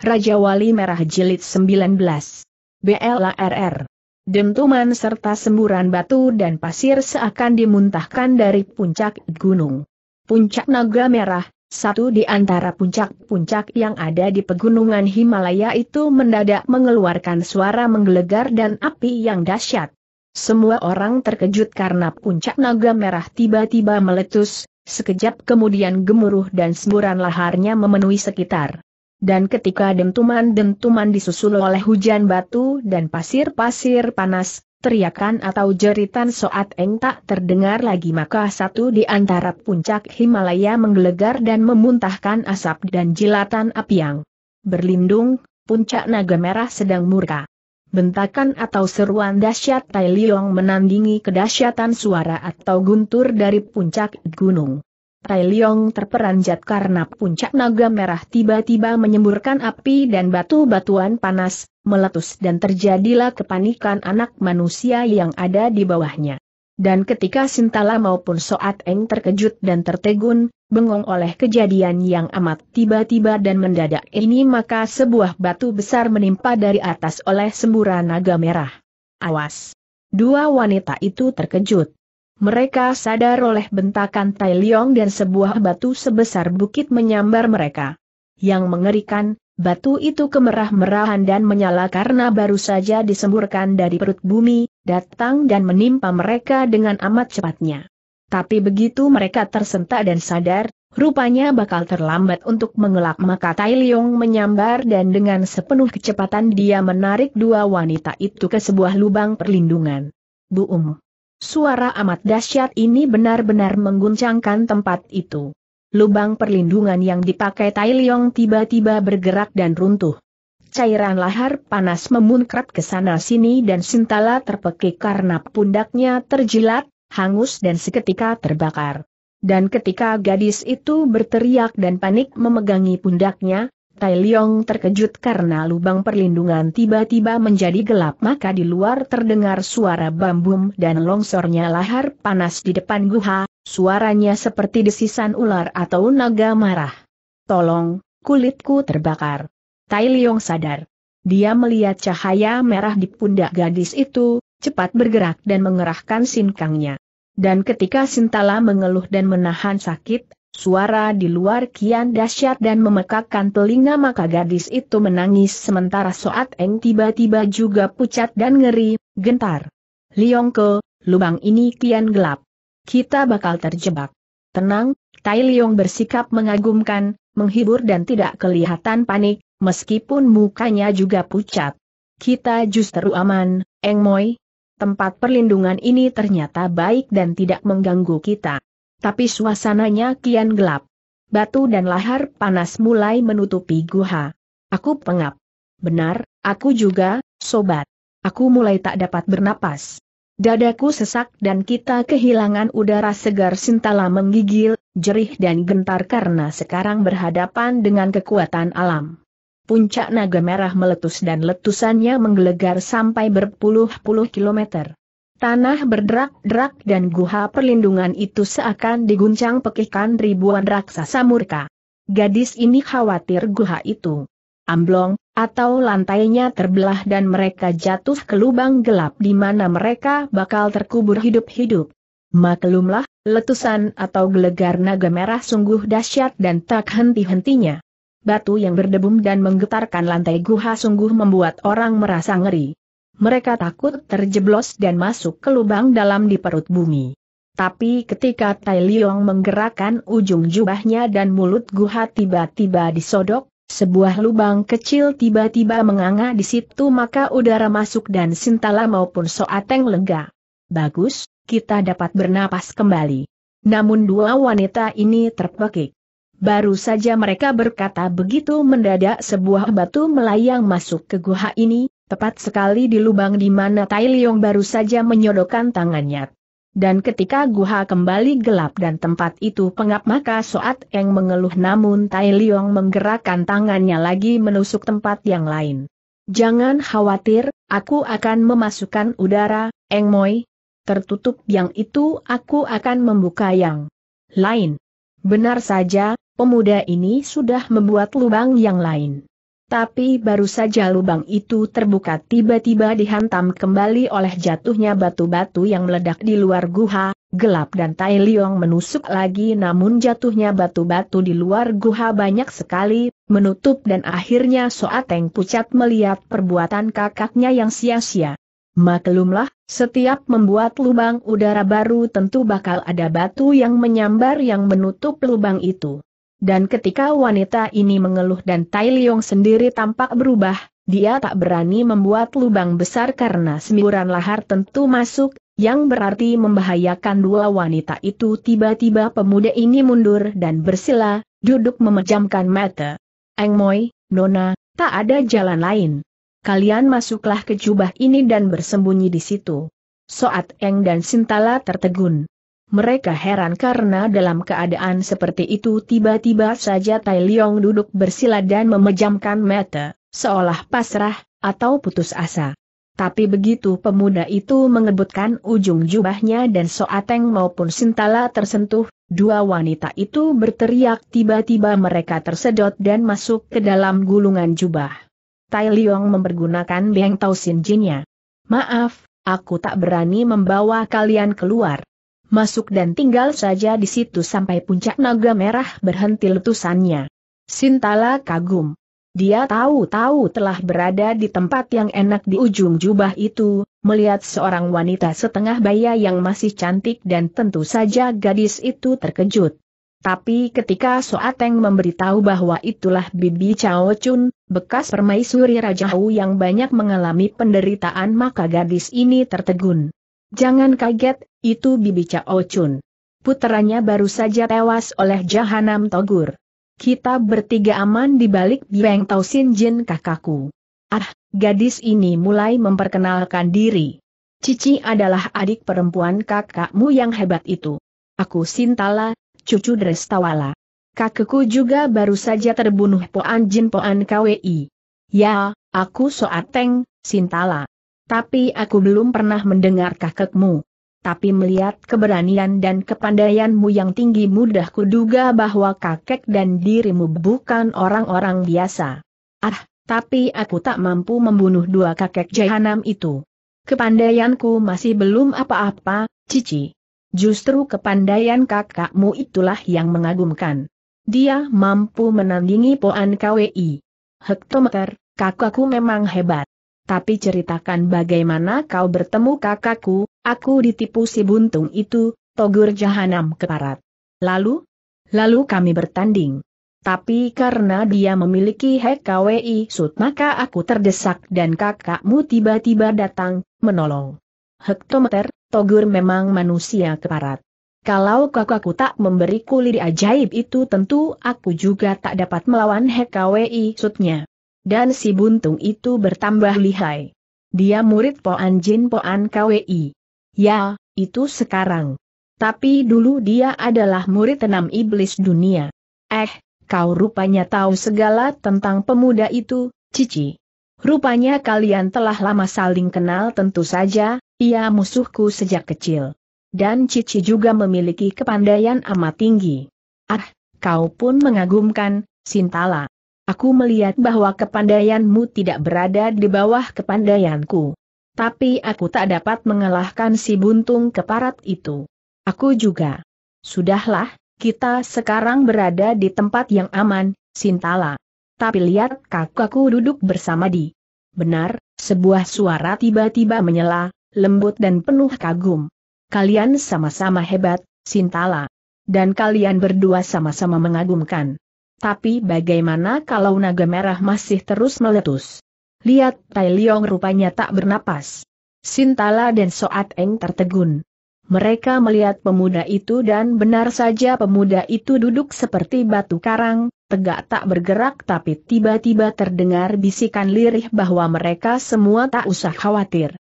Raja Wali Merah Jilid 19. BLARR. Dentuman serta semburan batu dan pasir seakan dimuntahkan dari puncak gunung. Puncak Naga Merah, satu di antara puncak-puncak yang ada di pegunungan Himalaya itu mendadak mengeluarkan suara menggelegar dan api yang dahsyat. Semua orang terkejut karena puncak naga merah tiba-tiba meletus, sekejap kemudian gemuruh dan semburan laharnya memenuhi sekitar dan ketika dentuman-dentuman disusul oleh hujan batu dan pasir-pasir panas, teriakan atau jeritan Soat Eng tak terdengar lagi maka satu di antara puncak Himalaya menggelegar dan memuntahkan asap dan jilatan api yang berlindung, puncak naga merah sedang murka. Bentakan atau seruan dahsyat Tai Liong menandingi kedahsyatan suara atau guntur dari puncak gunung. Rai Liong terperanjat karena puncak naga merah tiba-tiba menyemburkan api dan batu-batuan panas, meletus dan terjadilah kepanikan anak manusia yang ada di bawahnya. Dan ketika Sintala maupun Soat Eng terkejut dan tertegun, bengong oleh kejadian yang amat tiba-tiba dan mendadak ini maka sebuah batu besar menimpa dari atas oleh semburan naga merah. Awas! Dua wanita itu terkejut. Mereka sadar oleh bentakan Tai Leong dan sebuah batu sebesar bukit menyambar mereka. Yang mengerikan, batu itu kemerah-merahan dan menyala karena baru saja disemburkan dari perut bumi, datang dan menimpa mereka dengan amat cepatnya. Tapi begitu mereka tersentak dan sadar, rupanya bakal terlambat untuk mengelak maka Tai Leong menyambar dan dengan sepenuh kecepatan dia menarik dua wanita itu ke sebuah lubang perlindungan. Buum. Suara amat dahsyat ini benar-benar mengguncangkan tempat itu. Lubang perlindungan yang dipakai Tai Leong tiba-tiba bergerak dan runtuh. Cairan lahar panas memuncrat ke sana-sini dan Sintala terpekik karena pundaknya terjilat, hangus dan seketika terbakar. Dan ketika gadis itu berteriak dan panik memegangi pundaknya, Tai Liong terkejut karena lubang perlindungan tiba-tiba menjadi gelap maka di luar terdengar suara bambum dan longsornya lahar panas di depan guha, suaranya seperti desisan ular atau naga marah. Tolong, kulitku terbakar. Tai Liong sadar. Dia melihat cahaya merah di pundak gadis itu, cepat bergerak dan mengerahkan sinkangnya. Dan ketika Sintala mengeluh dan menahan sakit, Suara di luar kian dahsyat dan memekakkan telinga maka gadis itu menangis sementara Soat Eng tiba-tiba juga pucat dan ngeri, gentar. ke, lubang ini kian gelap. Kita bakal terjebak. Tenang, Tai Liong bersikap mengagumkan, menghibur dan tidak kelihatan panik, meskipun mukanya juga pucat. Kita justru aman, Eng Moi. Tempat perlindungan ini ternyata baik dan tidak mengganggu kita. Tapi suasananya kian gelap. Batu dan lahar panas mulai menutupi guha. Aku pengap. Benar, aku juga, sobat. Aku mulai tak dapat bernapas. Dadaku sesak dan kita kehilangan udara segar sintala menggigil, jerih dan gentar karena sekarang berhadapan dengan kekuatan alam. Puncak naga merah meletus dan letusannya menggelegar sampai berpuluh-puluh kilometer. Tanah berderak-derak dan guha perlindungan itu seakan diguncang pekihkan ribuan raksasa murka. Gadis ini khawatir guha itu amblong, atau lantainya terbelah dan mereka jatuh ke lubang gelap di mana mereka bakal terkubur hidup-hidup. Maklumlah, letusan atau gelegar naga merah sungguh dahsyat dan tak henti-hentinya. Batu yang berdebum dan menggetarkan lantai guha sungguh membuat orang merasa ngeri mereka takut terjeblos dan masuk ke lubang dalam di perut bumi. Tapi ketika Tai Liong menggerakkan ujung jubahnya dan mulut Guha tiba-tiba disodok, sebuah lubang kecil tiba-tiba menganga di situ maka udara masuk dan Sintala maupun Soateng lega. Bagus, kita dapat bernapas kembali. Namun dua wanita ini terpekik. Baru saja mereka berkata begitu mendadak sebuah batu melayang masuk ke guha ini, Tepat sekali di lubang di mana Tai Liong baru saja menyodokkan tangannya. Dan ketika guha kembali gelap dan tempat itu pengap maka Soat Eng mengeluh namun Tai Liong menggerakkan tangannya lagi menusuk tempat yang lain. Jangan khawatir, aku akan memasukkan udara, Eng Moi. Tertutup yang itu aku akan membuka yang lain. Benar saja, pemuda ini sudah membuat lubang yang lain. Tapi baru saja lubang itu terbuka tiba-tiba dihantam kembali oleh jatuhnya batu-batu yang meledak di luar guha, gelap dan Tai Liong menusuk lagi namun jatuhnya batu-batu di luar guha banyak sekali, menutup dan akhirnya Soateng pucat melihat perbuatan kakaknya yang sia-sia. Maklumlah, setiap membuat lubang udara baru tentu bakal ada batu yang menyambar yang menutup lubang itu. Dan ketika wanita ini mengeluh dan Tai Liong sendiri tampak berubah, dia tak berani membuat lubang besar karena semburan lahar tentu masuk, yang berarti membahayakan dua wanita itu tiba-tiba pemuda ini mundur dan bersila, duduk memejamkan mata. Eng Moi, Nona, tak ada jalan lain. Kalian masuklah ke jubah ini dan bersembunyi di situ. Soat Eng dan Sintala tertegun. Mereka heran karena dalam keadaan seperti itu tiba-tiba saja Tai Leong duduk bersila dan memejamkan mata, seolah pasrah, atau putus asa. Tapi begitu pemuda itu mengebutkan ujung jubahnya dan Soateng maupun Sintala tersentuh, dua wanita itu berteriak tiba-tiba mereka tersedot dan masuk ke dalam gulungan jubah. Tai Leong mempergunakan Beng Tau Sin Jinnya. Maaf, aku tak berani membawa kalian keluar masuk dan tinggal saja di situ sampai puncak naga merah berhenti letusannya. Sintala kagum. Dia tahu-tahu telah berada di tempat yang enak di ujung jubah itu, melihat seorang wanita setengah baya yang masih cantik dan tentu saja gadis itu terkejut. Tapi ketika Soateng memberitahu bahwa itulah Bibi Chao Chun, bekas permaisuri Raja Hu yang banyak mengalami penderitaan maka gadis ini tertegun. Jangan kaget, itu Bibi Cao Chun. Putranya baru saja tewas oleh Jahanam Togur. Kita bertiga aman di balik Biang Tau Sin Jin kakakku. Ah, gadis ini mulai memperkenalkan diri. Cici adalah adik perempuan kakakmu yang hebat itu. Aku Sintala, cucu Drestawala. Kakekku juga baru saja terbunuh Poan Jin Poan KWI. Ya, aku Soateng, Sintala. Tapi aku belum pernah mendengar kakakmu tapi melihat keberanian dan kepandaianmu yang tinggi mudah kuduga bahwa kakek dan dirimu bukan orang-orang biasa. Ah, tapi aku tak mampu membunuh dua kakek jahanam itu. Kepandaianku masih belum apa-apa, Cici. Justru kepandaian kakakmu itulah yang mengagumkan. Dia mampu menandingi Poan KWI. Hektometer, kakakku memang hebat. Tapi ceritakan bagaimana kau bertemu kakakku, Aku ditipu si buntung itu, togur jahanam keparat. Lalu? Lalu kami bertanding. Tapi karena dia memiliki HKWI sud maka aku terdesak dan kakakmu tiba-tiba datang, menolong. Hektometer, Togur memang manusia keparat. Kalau kakakku tak memberi kulit ajaib itu tentu aku juga tak dapat melawan HKWI sudnya. Dan si buntung itu bertambah lihai. Dia murid Poan Jin Poan KWI. Ya, itu sekarang. Tapi dulu dia adalah murid enam iblis dunia. Eh, kau rupanya tahu segala tentang pemuda itu, Cici. Rupanya kalian telah lama saling kenal tentu saja, ia musuhku sejak kecil. Dan Cici juga memiliki kepandaian amat tinggi. Ah, kau pun mengagumkan, Sintala. Aku melihat bahwa kepandaianmu tidak berada di bawah kepandaianku. Tapi aku tak dapat mengalahkan si buntung keparat itu. Aku juga. Sudahlah, kita sekarang berada di tempat yang aman, Sintala. Tapi lihat kakakku duduk bersama di. Benar, sebuah suara tiba-tiba menyela, lembut dan penuh kagum. Kalian sama-sama hebat, Sintala. Dan kalian berdua sama-sama mengagumkan. Tapi bagaimana kalau naga merah masih terus meletus? Lihat Tai Liong rupanya tak bernapas. Sintala dan Soat Eng tertegun. Mereka melihat pemuda itu dan benar saja pemuda itu duduk seperti batu karang, tegak tak bergerak tapi tiba-tiba terdengar bisikan lirih bahwa mereka semua tak usah khawatir.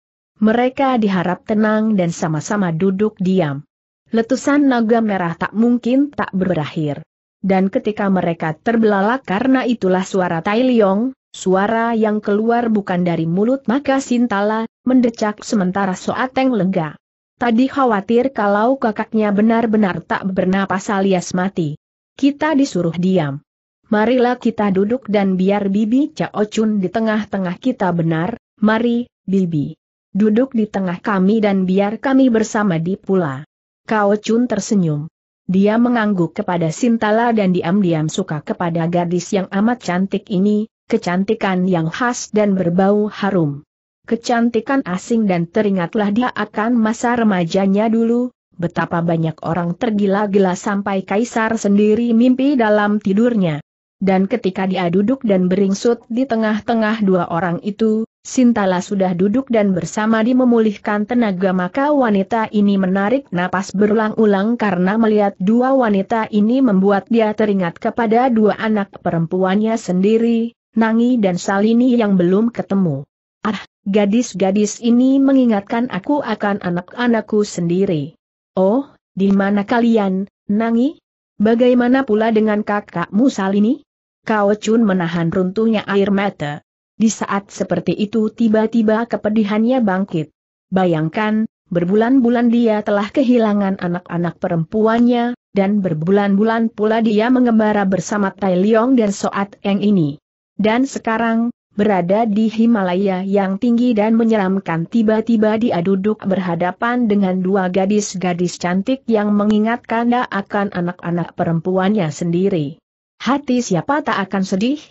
Mereka diharap tenang dan sama-sama duduk diam. Letusan naga merah tak mungkin tak berakhir. Dan ketika mereka terbelalak karena itulah suara Tai Liong, Suara yang keluar bukan dari mulut maka Sintala, mendecak sementara Soateng lega. Tadi khawatir kalau kakaknya benar-benar tak bernapas alias mati. Kita disuruh diam. Marilah kita duduk dan biar Bibi Cao Chun di tengah-tengah kita benar, mari, Bibi. Duduk di tengah kami dan biar kami bersama di pula. Cao Chun tersenyum. Dia mengangguk kepada Sintala dan diam-diam suka kepada gadis yang amat cantik ini, kecantikan yang khas dan berbau harum. Kecantikan asing dan teringatlah dia akan masa remajanya dulu, betapa banyak orang tergila-gila sampai kaisar sendiri mimpi dalam tidurnya. Dan ketika dia duduk dan beringsut di tengah-tengah dua orang itu, Sintala sudah duduk dan bersama di memulihkan tenaga maka wanita ini menarik napas berulang-ulang karena melihat dua wanita ini membuat dia teringat kepada dua anak perempuannya sendiri, Nangi dan Salini yang belum ketemu. Ah, gadis-gadis ini mengingatkan aku akan anak-anakku sendiri. Oh, di mana kalian, Nangi? Bagaimana pula dengan kakakmu Salini? Kau Chun menahan runtuhnya air mata. Di saat seperti itu tiba-tiba kepedihannya bangkit. Bayangkan, berbulan-bulan dia telah kehilangan anak-anak perempuannya, dan berbulan-bulan pula dia mengembara bersama Tai Leong dan Soat Eng ini. Dan sekarang, berada di Himalaya yang tinggi dan menyeramkan tiba-tiba dia duduk berhadapan dengan dua gadis-gadis cantik yang mengingatkan dia akan anak-anak perempuannya sendiri. Hati siapa tak akan sedih?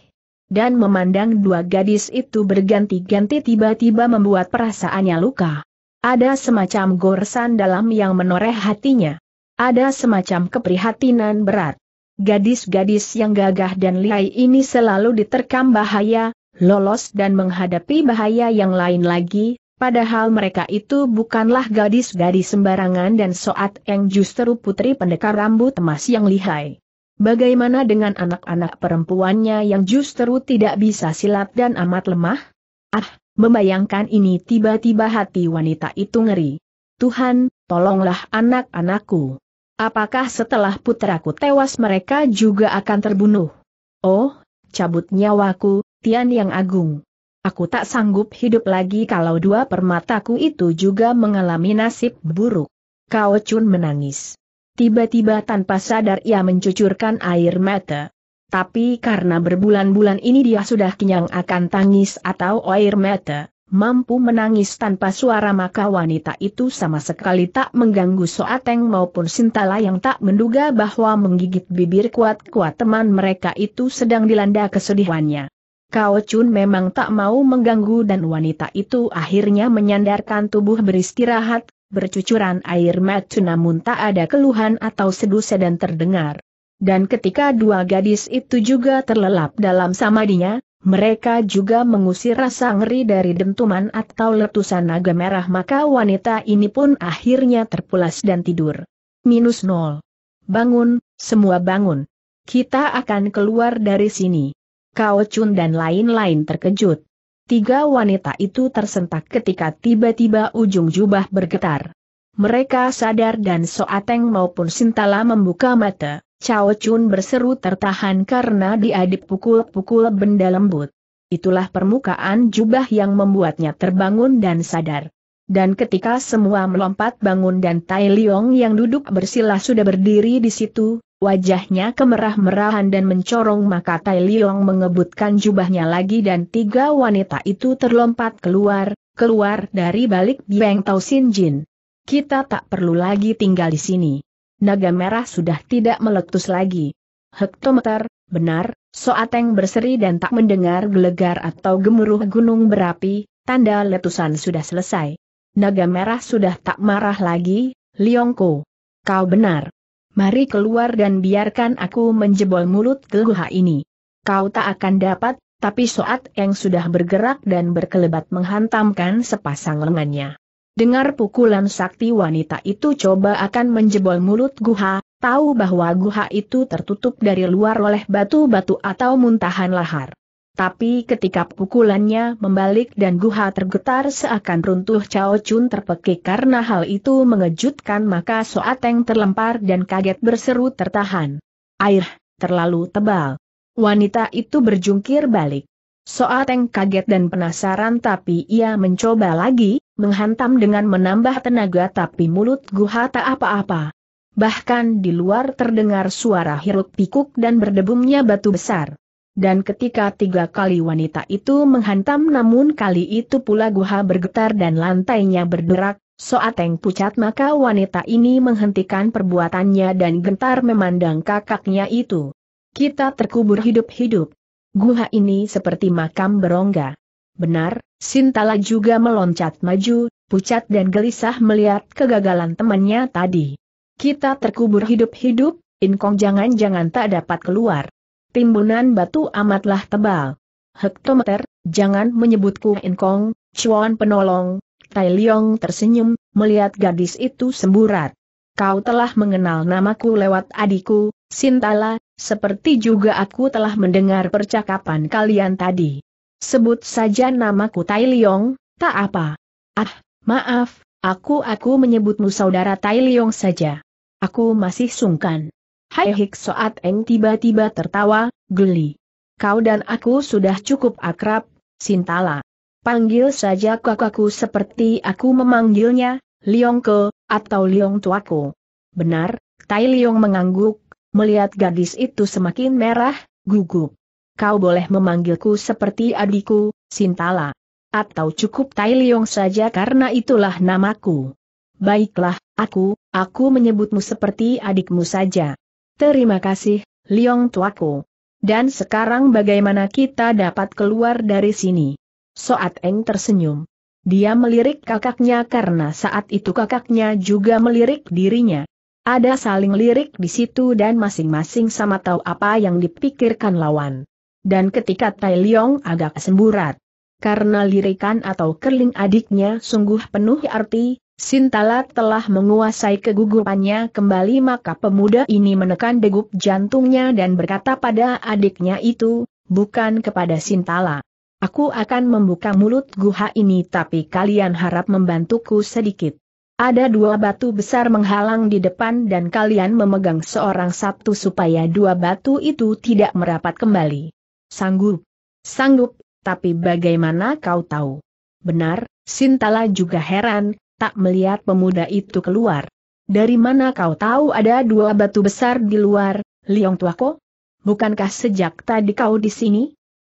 Dan memandang dua gadis itu berganti-ganti tiba-tiba membuat perasaannya luka. Ada semacam goresan dalam yang menoreh hatinya. Ada semacam keprihatinan berat. Gadis-gadis yang gagah dan lihai ini selalu diterkam bahaya, lolos dan menghadapi bahaya yang lain lagi, padahal mereka itu bukanlah gadis-gadis sembarangan dan soat yang justru putri pendekar rambut emas yang lihai. Bagaimana dengan anak-anak perempuannya yang justru tidak bisa silat dan amat lemah? Ah, membayangkan ini tiba-tiba hati wanita itu ngeri. Tuhan, tolonglah anak-anakku. Apakah setelah putraku tewas mereka juga akan terbunuh? Oh, cabut nyawaku, Tian yang agung. Aku tak sanggup hidup lagi kalau dua permataku itu juga mengalami nasib buruk. Kao Chun menangis. Tiba-tiba tanpa sadar ia mencucurkan air mata. Tapi karena berbulan-bulan ini dia sudah kenyang akan tangis atau air mata mampu menangis tanpa suara maka wanita itu sama sekali tak mengganggu Soateng maupun Sintala yang tak menduga bahwa menggigit bibir kuat-kuat teman mereka itu sedang dilanda kesedihannya. Kao Chun memang tak mau mengganggu dan wanita itu akhirnya menyandarkan tubuh beristirahat, bercucuran air mata namun tak ada keluhan atau sedu sedan terdengar. Dan ketika dua gadis itu juga terlelap dalam samadinya, mereka juga mengusir rasa ngeri dari dentuman atau letusan naga merah maka wanita ini pun akhirnya terpulas dan tidur. Minus nol. Bangun, semua bangun. Kita akan keluar dari sini. Kao Chun dan lain-lain terkejut. Tiga wanita itu tersentak ketika tiba-tiba ujung jubah bergetar. Mereka sadar dan Soateng maupun Sintala membuka mata. Cao Chun berseru tertahan karena diadip pukul pukul benda lembut. Itulah permukaan jubah yang membuatnya terbangun dan sadar. Dan ketika semua melompat bangun dan Tai Liong yang duduk bersila sudah berdiri di situ, wajahnya kemerah-merahan dan mencorong maka Tai Liong mengebutkan jubahnya lagi dan tiga wanita itu terlompat keluar, keluar dari balik Biang Tau Sin Jin. Kita tak perlu lagi tinggal di sini naga merah sudah tidak meletus lagi. Hektometer, benar, soateng berseri dan tak mendengar gelegar atau gemuruh gunung berapi, tanda letusan sudah selesai. Naga merah sudah tak marah lagi, Liongko. Kau benar. Mari keluar dan biarkan aku menjebol mulut geluha ini. Kau tak akan dapat, tapi Soateng sudah bergerak dan berkelebat menghantamkan sepasang lengannya. Dengar pukulan sakti wanita itu coba akan menjebol mulut Guha, tahu bahwa Guha itu tertutup dari luar oleh batu-batu atau muntahan lahar. Tapi ketika pukulannya membalik dan Guha tergetar seakan runtuh Cao Chun terpekik karena hal itu mengejutkan maka Soateng terlempar dan kaget berseru tertahan. Air, terlalu tebal. Wanita itu berjungkir balik. Soateng kaget dan penasaran tapi ia mencoba lagi, menghantam dengan menambah tenaga tapi mulut Guha tak apa-apa. Bahkan di luar terdengar suara hiruk pikuk dan berdebumnya batu besar. Dan ketika tiga kali wanita itu menghantam namun kali itu pula Guha bergetar dan lantainya berderak, Soateng pucat maka wanita ini menghentikan perbuatannya dan gentar memandang kakaknya itu. Kita terkubur hidup-hidup. Guha ini seperti makam berongga. Benar, Sintala juga meloncat maju, pucat dan gelisah melihat kegagalan temannya tadi. Kita terkubur hidup-hidup, Inkong jangan-jangan tak dapat keluar. Timbunan batu amatlah tebal. Hektometer, jangan menyebutku Inkong, cuan penolong, Tai Leong tersenyum, melihat gadis itu semburat. Kau telah mengenal namaku lewat adikku, Sintala, seperti juga aku telah mendengar percakapan kalian tadi. Sebut saja namaku Tai Liong, tak apa. Ah, maaf, aku-aku menyebutmu saudara Tai Liong saja. Aku masih sungkan. Hai Hik Soat Eng tiba-tiba tertawa, geli. Kau dan aku sudah cukup akrab, Sintala. Panggil saja kakakku seperti aku memanggilnya, Liong Ke, atau Liong Tuaku. Benar, Tai Liong mengangguk, Melihat gadis itu semakin merah, gugup. Kau boleh memanggilku seperti adikku, Sintala. Atau cukup Tai Liong saja karena itulah namaku. Baiklah, aku, aku menyebutmu seperti adikmu saja. Terima kasih, Liong tuaku. Dan sekarang bagaimana kita dapat keluar dari sini? Soat Eng tersenyum. Dia melirik kakaknya karena saat itu kakaknya juga melirik dirinya. Ada saling lirik di situ dan masing-masing sama tahu apa yang dipikirkan lawan. Dan ketika Tai Leong agak semburat, karena lirikan atau kerling adiknya sungguh penuh arti, Sintala telah menguasai kegugupannya kembali maka pemuda ini menekan degup jantungnya dan berkata pada adiknya itu, bukan kepada Sintala. Aku akan membuka mulut guha ini tapi kalian harap membantuku sedikit. Ada dua batu besar menghalang di depan dan kalian memegang seorang sabtu supaya dua batu itu tidak merapat kembali. Sanggup. Sanggup, tapi bagaimana kau tahu? Benar, Sintala juga heran, tak melihat pemuda itu keluar. Dari mana kau tahu ada dua batu besar di luar, Liong Tuako? Bukankah sejak tadi kau di sini?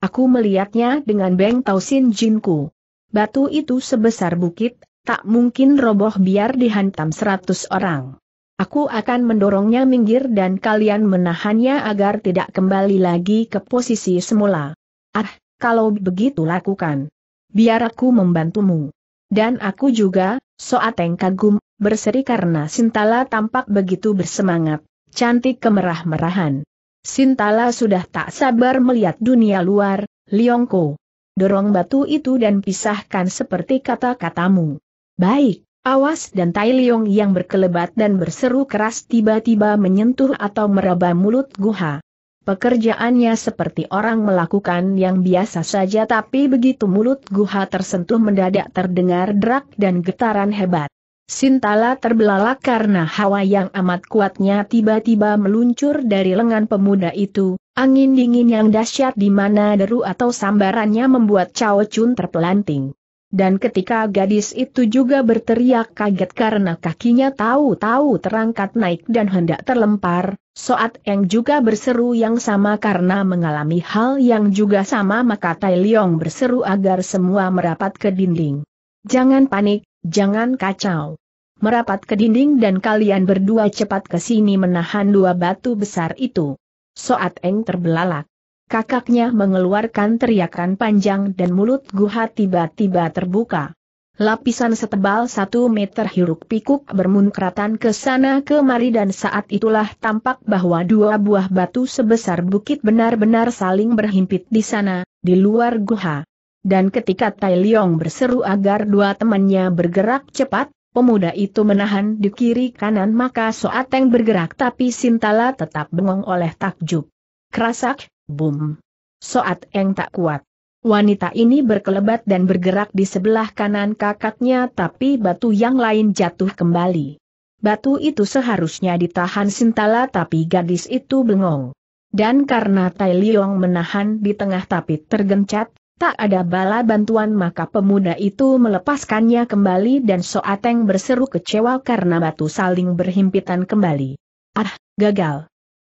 Aku melihatnya dengan Beng Tau Sin Jinku. Batu itu sebesar bukit, Tak mungkin roboh biar dihantam seratus orang. Aku akan mendorongnya minggir dan kalian menahannya agar tidak kembali lagi ke posisi semula. Ah, kalau begitu lakukan. Biar aku membantumu. Dan aku juga, Soateng kagum, berseri karena Sintala tampak begitu bersemangat, cantik kemerah-merahan. Sintala sudah tak sabar melihat dunia luar, Liongko. Dorong batu itu dan pisahkan seperti kata-katamu. Baik, awas dan Tai Leong yang berkelebat dan berseru keras tiba-tiba menyentuh atau meraba mulut Guha. Pekerjaannya seperti orang melakukan yang biasa saja tapi begitu mulut Guha tersentuh mendadak terdengar derak dan getaran hebat. Sintala terbelalak karena hawa yang amat kuatnya tiba-tiba meluncur dari lengan pemuda itu, angin dingin yang dahsyat di mana deru atau sambarannya membuat Chao Chun terpelanting. Dan ketika gadis itu juga berteriak kaget karena kakinya tahu-tahu terangkat naik dan hendak terlempar, Soat Eng juga berseru yang sama karena mengalami hal yang juga sama maka Tai Leong berseru agar semua merapat ke dinding. Jangan panik, jangan kacau. Merapat ke dinding dan kalian berdua cepat ke sini menahan dua batu besar itu. Soat Eng terbelalak. Kakaknya mengeluarkan teriakan panjang dan mulut Guha tiba-tiba terbuka. Lapisan setebal satu meter hiruk pikuk bermunkratan ke sana kemari dan saat itulah tampak bahwa dua buah batu sebesar bukit benar-benar saling berhimpit di sana, di luar guha. Dan ketika Tai Leong berseru agar dua temannya bergerak cepat, pemuda itu menahan di kiri kanan maka Soateng bergerak tapi Sintala tetap bengong oleh takjub. Kerasak, Bum. Soat Eng tak kuat. Wanita ini berkelebat dan bergerak di sebelah kanan kakaknya tapi batu yang lain jatuh kembali. Batu itu seharusnya ditahan Sintala tapi gadis itu bengong. Dan karena Tai Liong menahan di tengah tapi tergencat, tak ada bala bantuan maka pemuda itu melepaskannya kembali dan Soateng berseru kecewa karena batu saling berhimpitan kembali. Ah, gagal.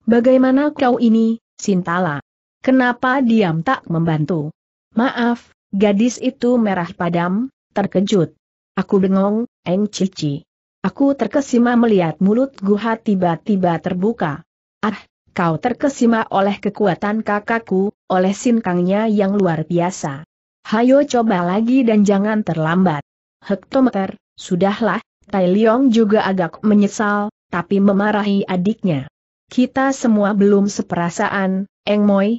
Bagaimana kau ini, Sintala? Kenapa diam tak membantu? Maaf, gadis itu merah padam, terkejut. Aku bengong, Eng Cici. Aku terkesima melihat mulut Guha tiba-tiba terbuka. Ah, kau terkesima oleh kekuatan kakakku, oleh sinkangnya yang luar biasa. Hayo coba lagi dan jangan terlambat. Hektometer, sudahlah, Tai Leong juga agak menyesal, tapi memarahi adiknya. Kita semua belum seperasaan, Eng Moi,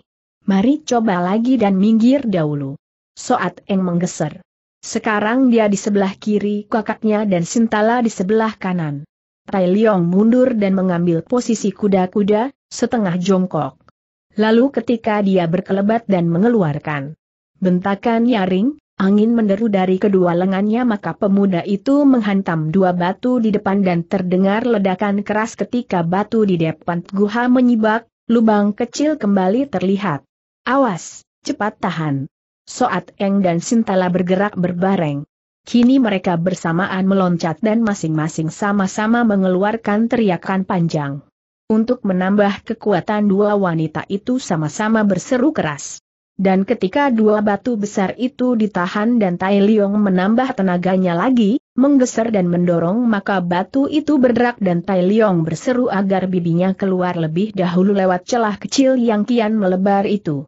Mari coba lagi dan minggir dahulu. Soat Eng menggeser. Sekarang dia di sebelah kiri kakaknya dan Sintala di sebelah kanan. Tai Liong mundur dan mengambil posisi kuda-kuda, setengah jongkok. Lalu ketika dia berkelebat dan mengeluarkan bentakan nyaring, angin menderu dari kedua lengannya maka pemuda itu menghantam dua batu di depan dan terdengar ledakan keras ketika batu di depan guha menyibak, lubang kecil kembali terlihat. Awas, cepat tahan. Soat Eng dan Sintala bergerak berbareng. Kini mereka bersamaan meloncat dan masing-masing sama-sama mengeluarkan teriakan panjang. Untuk menambah kekuatan dua wanita itu sama-sama berseru keras. Dan ketika dua batu besar itu ditahan dan Tai Liong menambah tenaganya lagi, menggeser dan mendorong maka batu itu berderak dan Tai Liong berseru agar bibinya keluar lebih dahulu lewat celah kecil yang kian melebar itu.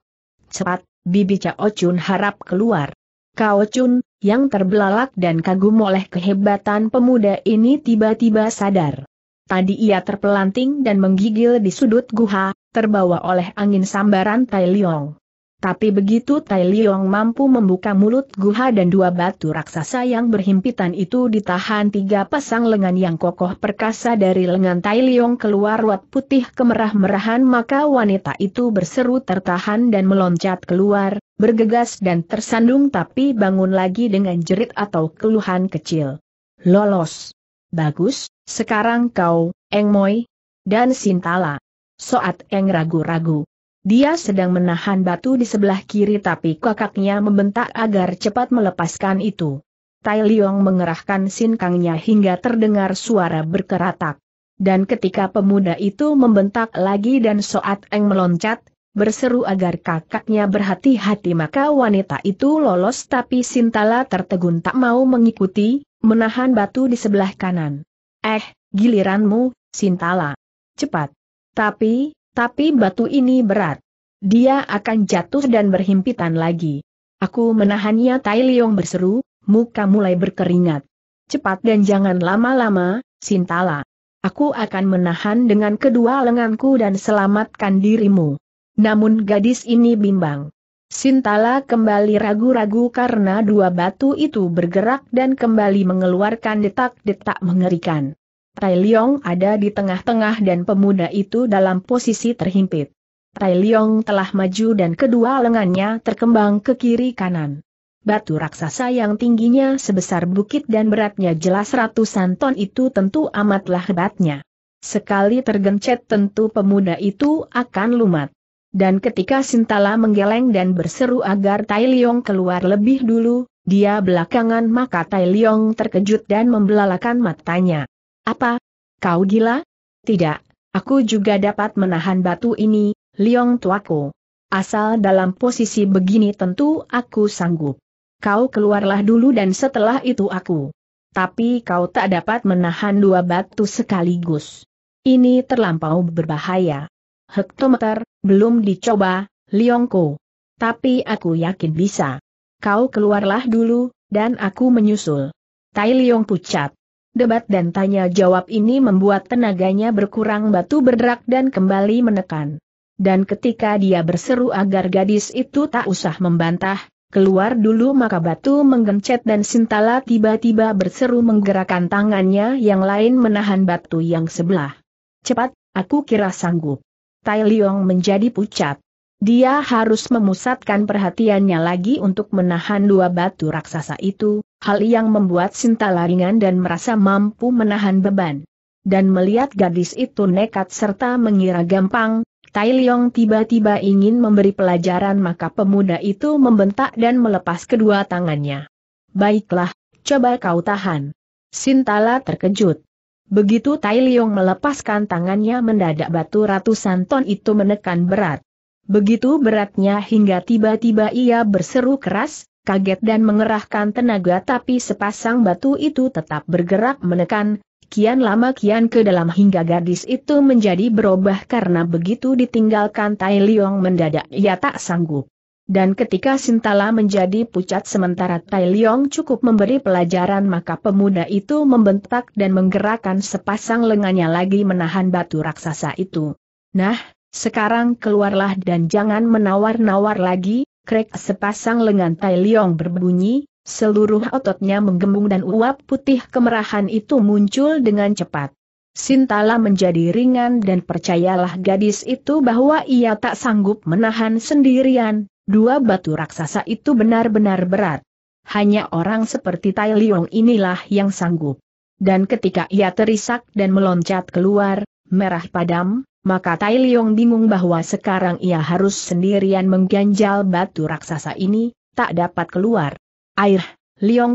Cepat, Bibi Cao Chun harap keluar. Cao Chun, yang terbelalak dan kagum oleh kehebatan pemuda ini tiba-tiba sadar. Tadi ia terpelanting dan menggigil di sudut guha, terbawa oleh angin sambaran Tai Liong. Tapi begitu Tai Liong mampu membuka mulut guha dan dua batu raksasa yang berhimpitan itu ditahan tiga pasang lengan yang kokoh perkasa dari lengan Tai Liong keluar wat putih kemerah-merahan maka wanita itu berseru tertahan dan meloncat keluar, bergegas dan tersandung tapi bangun lagi dengan jerit atau keluhan kecil. Lolos. Bagus, sekarang kau, Eng Moi, dan Sintala. Soat Eng ragu-ragu, dia sedang menahan batu di sebelah kiri tapi kakaknya membentak agar cepat melepaskan itu. Tai Liong mengerahkan sinkangnya hingga terdengar suara berkeratak. Dan ketika pemuda itu membentak lagi dan Soat Eng meloncat, berseru agar kakaknya berhati-hati maka wanita itu lolos tapi Sintala tertegun tak mau mengikuti, menahan batu di sebelah kanan. Eh, giliranmu, Sintala. Cepat. Tapi, tapi batu ini berat. Dia akan jatuh dan berhimpitan lagi. Aku menahannya Tai Leong berseru, muka mulai berkeringat. Cepat dan jangan lama-lama, Sintala. Aku akan menahan dengan kedua lenganku dan selamatkan dirimu. Namun gadis ini bimbang. Sintala kembali ragu-ragu karena dua batu itu bergerak dan kembali mengeluarkan detak-detak mengerikan. Tai Liong ada di tengah-tengah dan pemuda itu dalam posisi terhimpit. Tai Liong telah maju dan kedua lengannya terkembang ke kiri kanan. Batu raksasa yang tingginya sebesar bukit dan beratnya jelas ratusan ton itu tentu amatlah hebatnya. Sekali tergencet tentu pemuda itu akan lumat. Dan ketika Sintala menggeleng dan berseru agar Tai Liong keluar lebih dulu, dia belakangan maka Tai Liong terkejut dan membelalakan matanya. Apa? Kau gila? Tidak, aku juga dapat menahan batu ini, Liong tuaku. Asal dalam posisi begini tentu aku sanggup. Kau keluarlah dulu dan setelah itu aku. Tapi kau tak dapat menahan dua batu sekaligus. Ini terlampau berbahaya. Hektometer, belum dicoba, Liongko. Tapi aku yakin bisa. Kau keluarlah dulu, dan aku menyusul. Tai Liong pucat. Debat dan tanya jawab ini membuat tenaganya berkurang batu berderak dan kembali menekan. Dan ketika dia berseru agar gadis itu tak usah membantah, keluar dulu maka batu menggencet dan Sintala tiba-tiba berseru menggerakkan tangannya yang lain menahan batu yang sebelah. Cepat, aku kira sanggup. Tai Liong menjadi pucat. Dia harus memusatkan perhatiannya lagi untuk menahan dua batu raksasa itu, Hal yang membuat Sinta laringan dan merasa mampu menahan beban. Dan melihat gadis itu nekat serta mengira gampang, Tai Leong tiba-tiba ingin memberi pelajaran maka pemuda itu membentak dan melepas kedua tangannya. Baiklah, coba kau tahan. Sintala terkejut. Begitu Tai Leong melepaskan tangannya mendadak batu ratusan ton itu menekan berat. Begitu beratnya hingga tiba-tiba ia berseru keras, kaget dan mengerahkan tenaga tapi sepasang batu itu tetap bergerak menekan, kian lama kian ke dalam hingga gadis itu menjadi berubah karena begitu ditinggalkan Tai Liong mendadak ia tak sanggup. Dan ketika Sintala menjadi pucat sementara Tai Liong cukup memberi pelajaran maka pemuda itu membentak dan menggerakkan sepasang lengannya lagi menahan batu raksasa itu. Nah, sekarang keluarlah dan jangan menawar-nawar lagi, Krek sepasang lengan Tai Liong berbunyi, seluruh ototnya menggembung dan uap putih kemerahan itu muncul dengan cepat. Sintala menjadi ringan dan percayalah gadis itu bahwa ia tak sanggup menahan sendirian, dua batu raksasa itu benar-benar berat. Hanya orang seperti Tai Liong inilah yang sanggup. Dan ketika ia terisak dan meloncat keluar, merah padam, maka Tai Liong bingung bahwa sekarang ia harus sendirian mengganjal batu raksasa ini, tak dapat keluar. Air,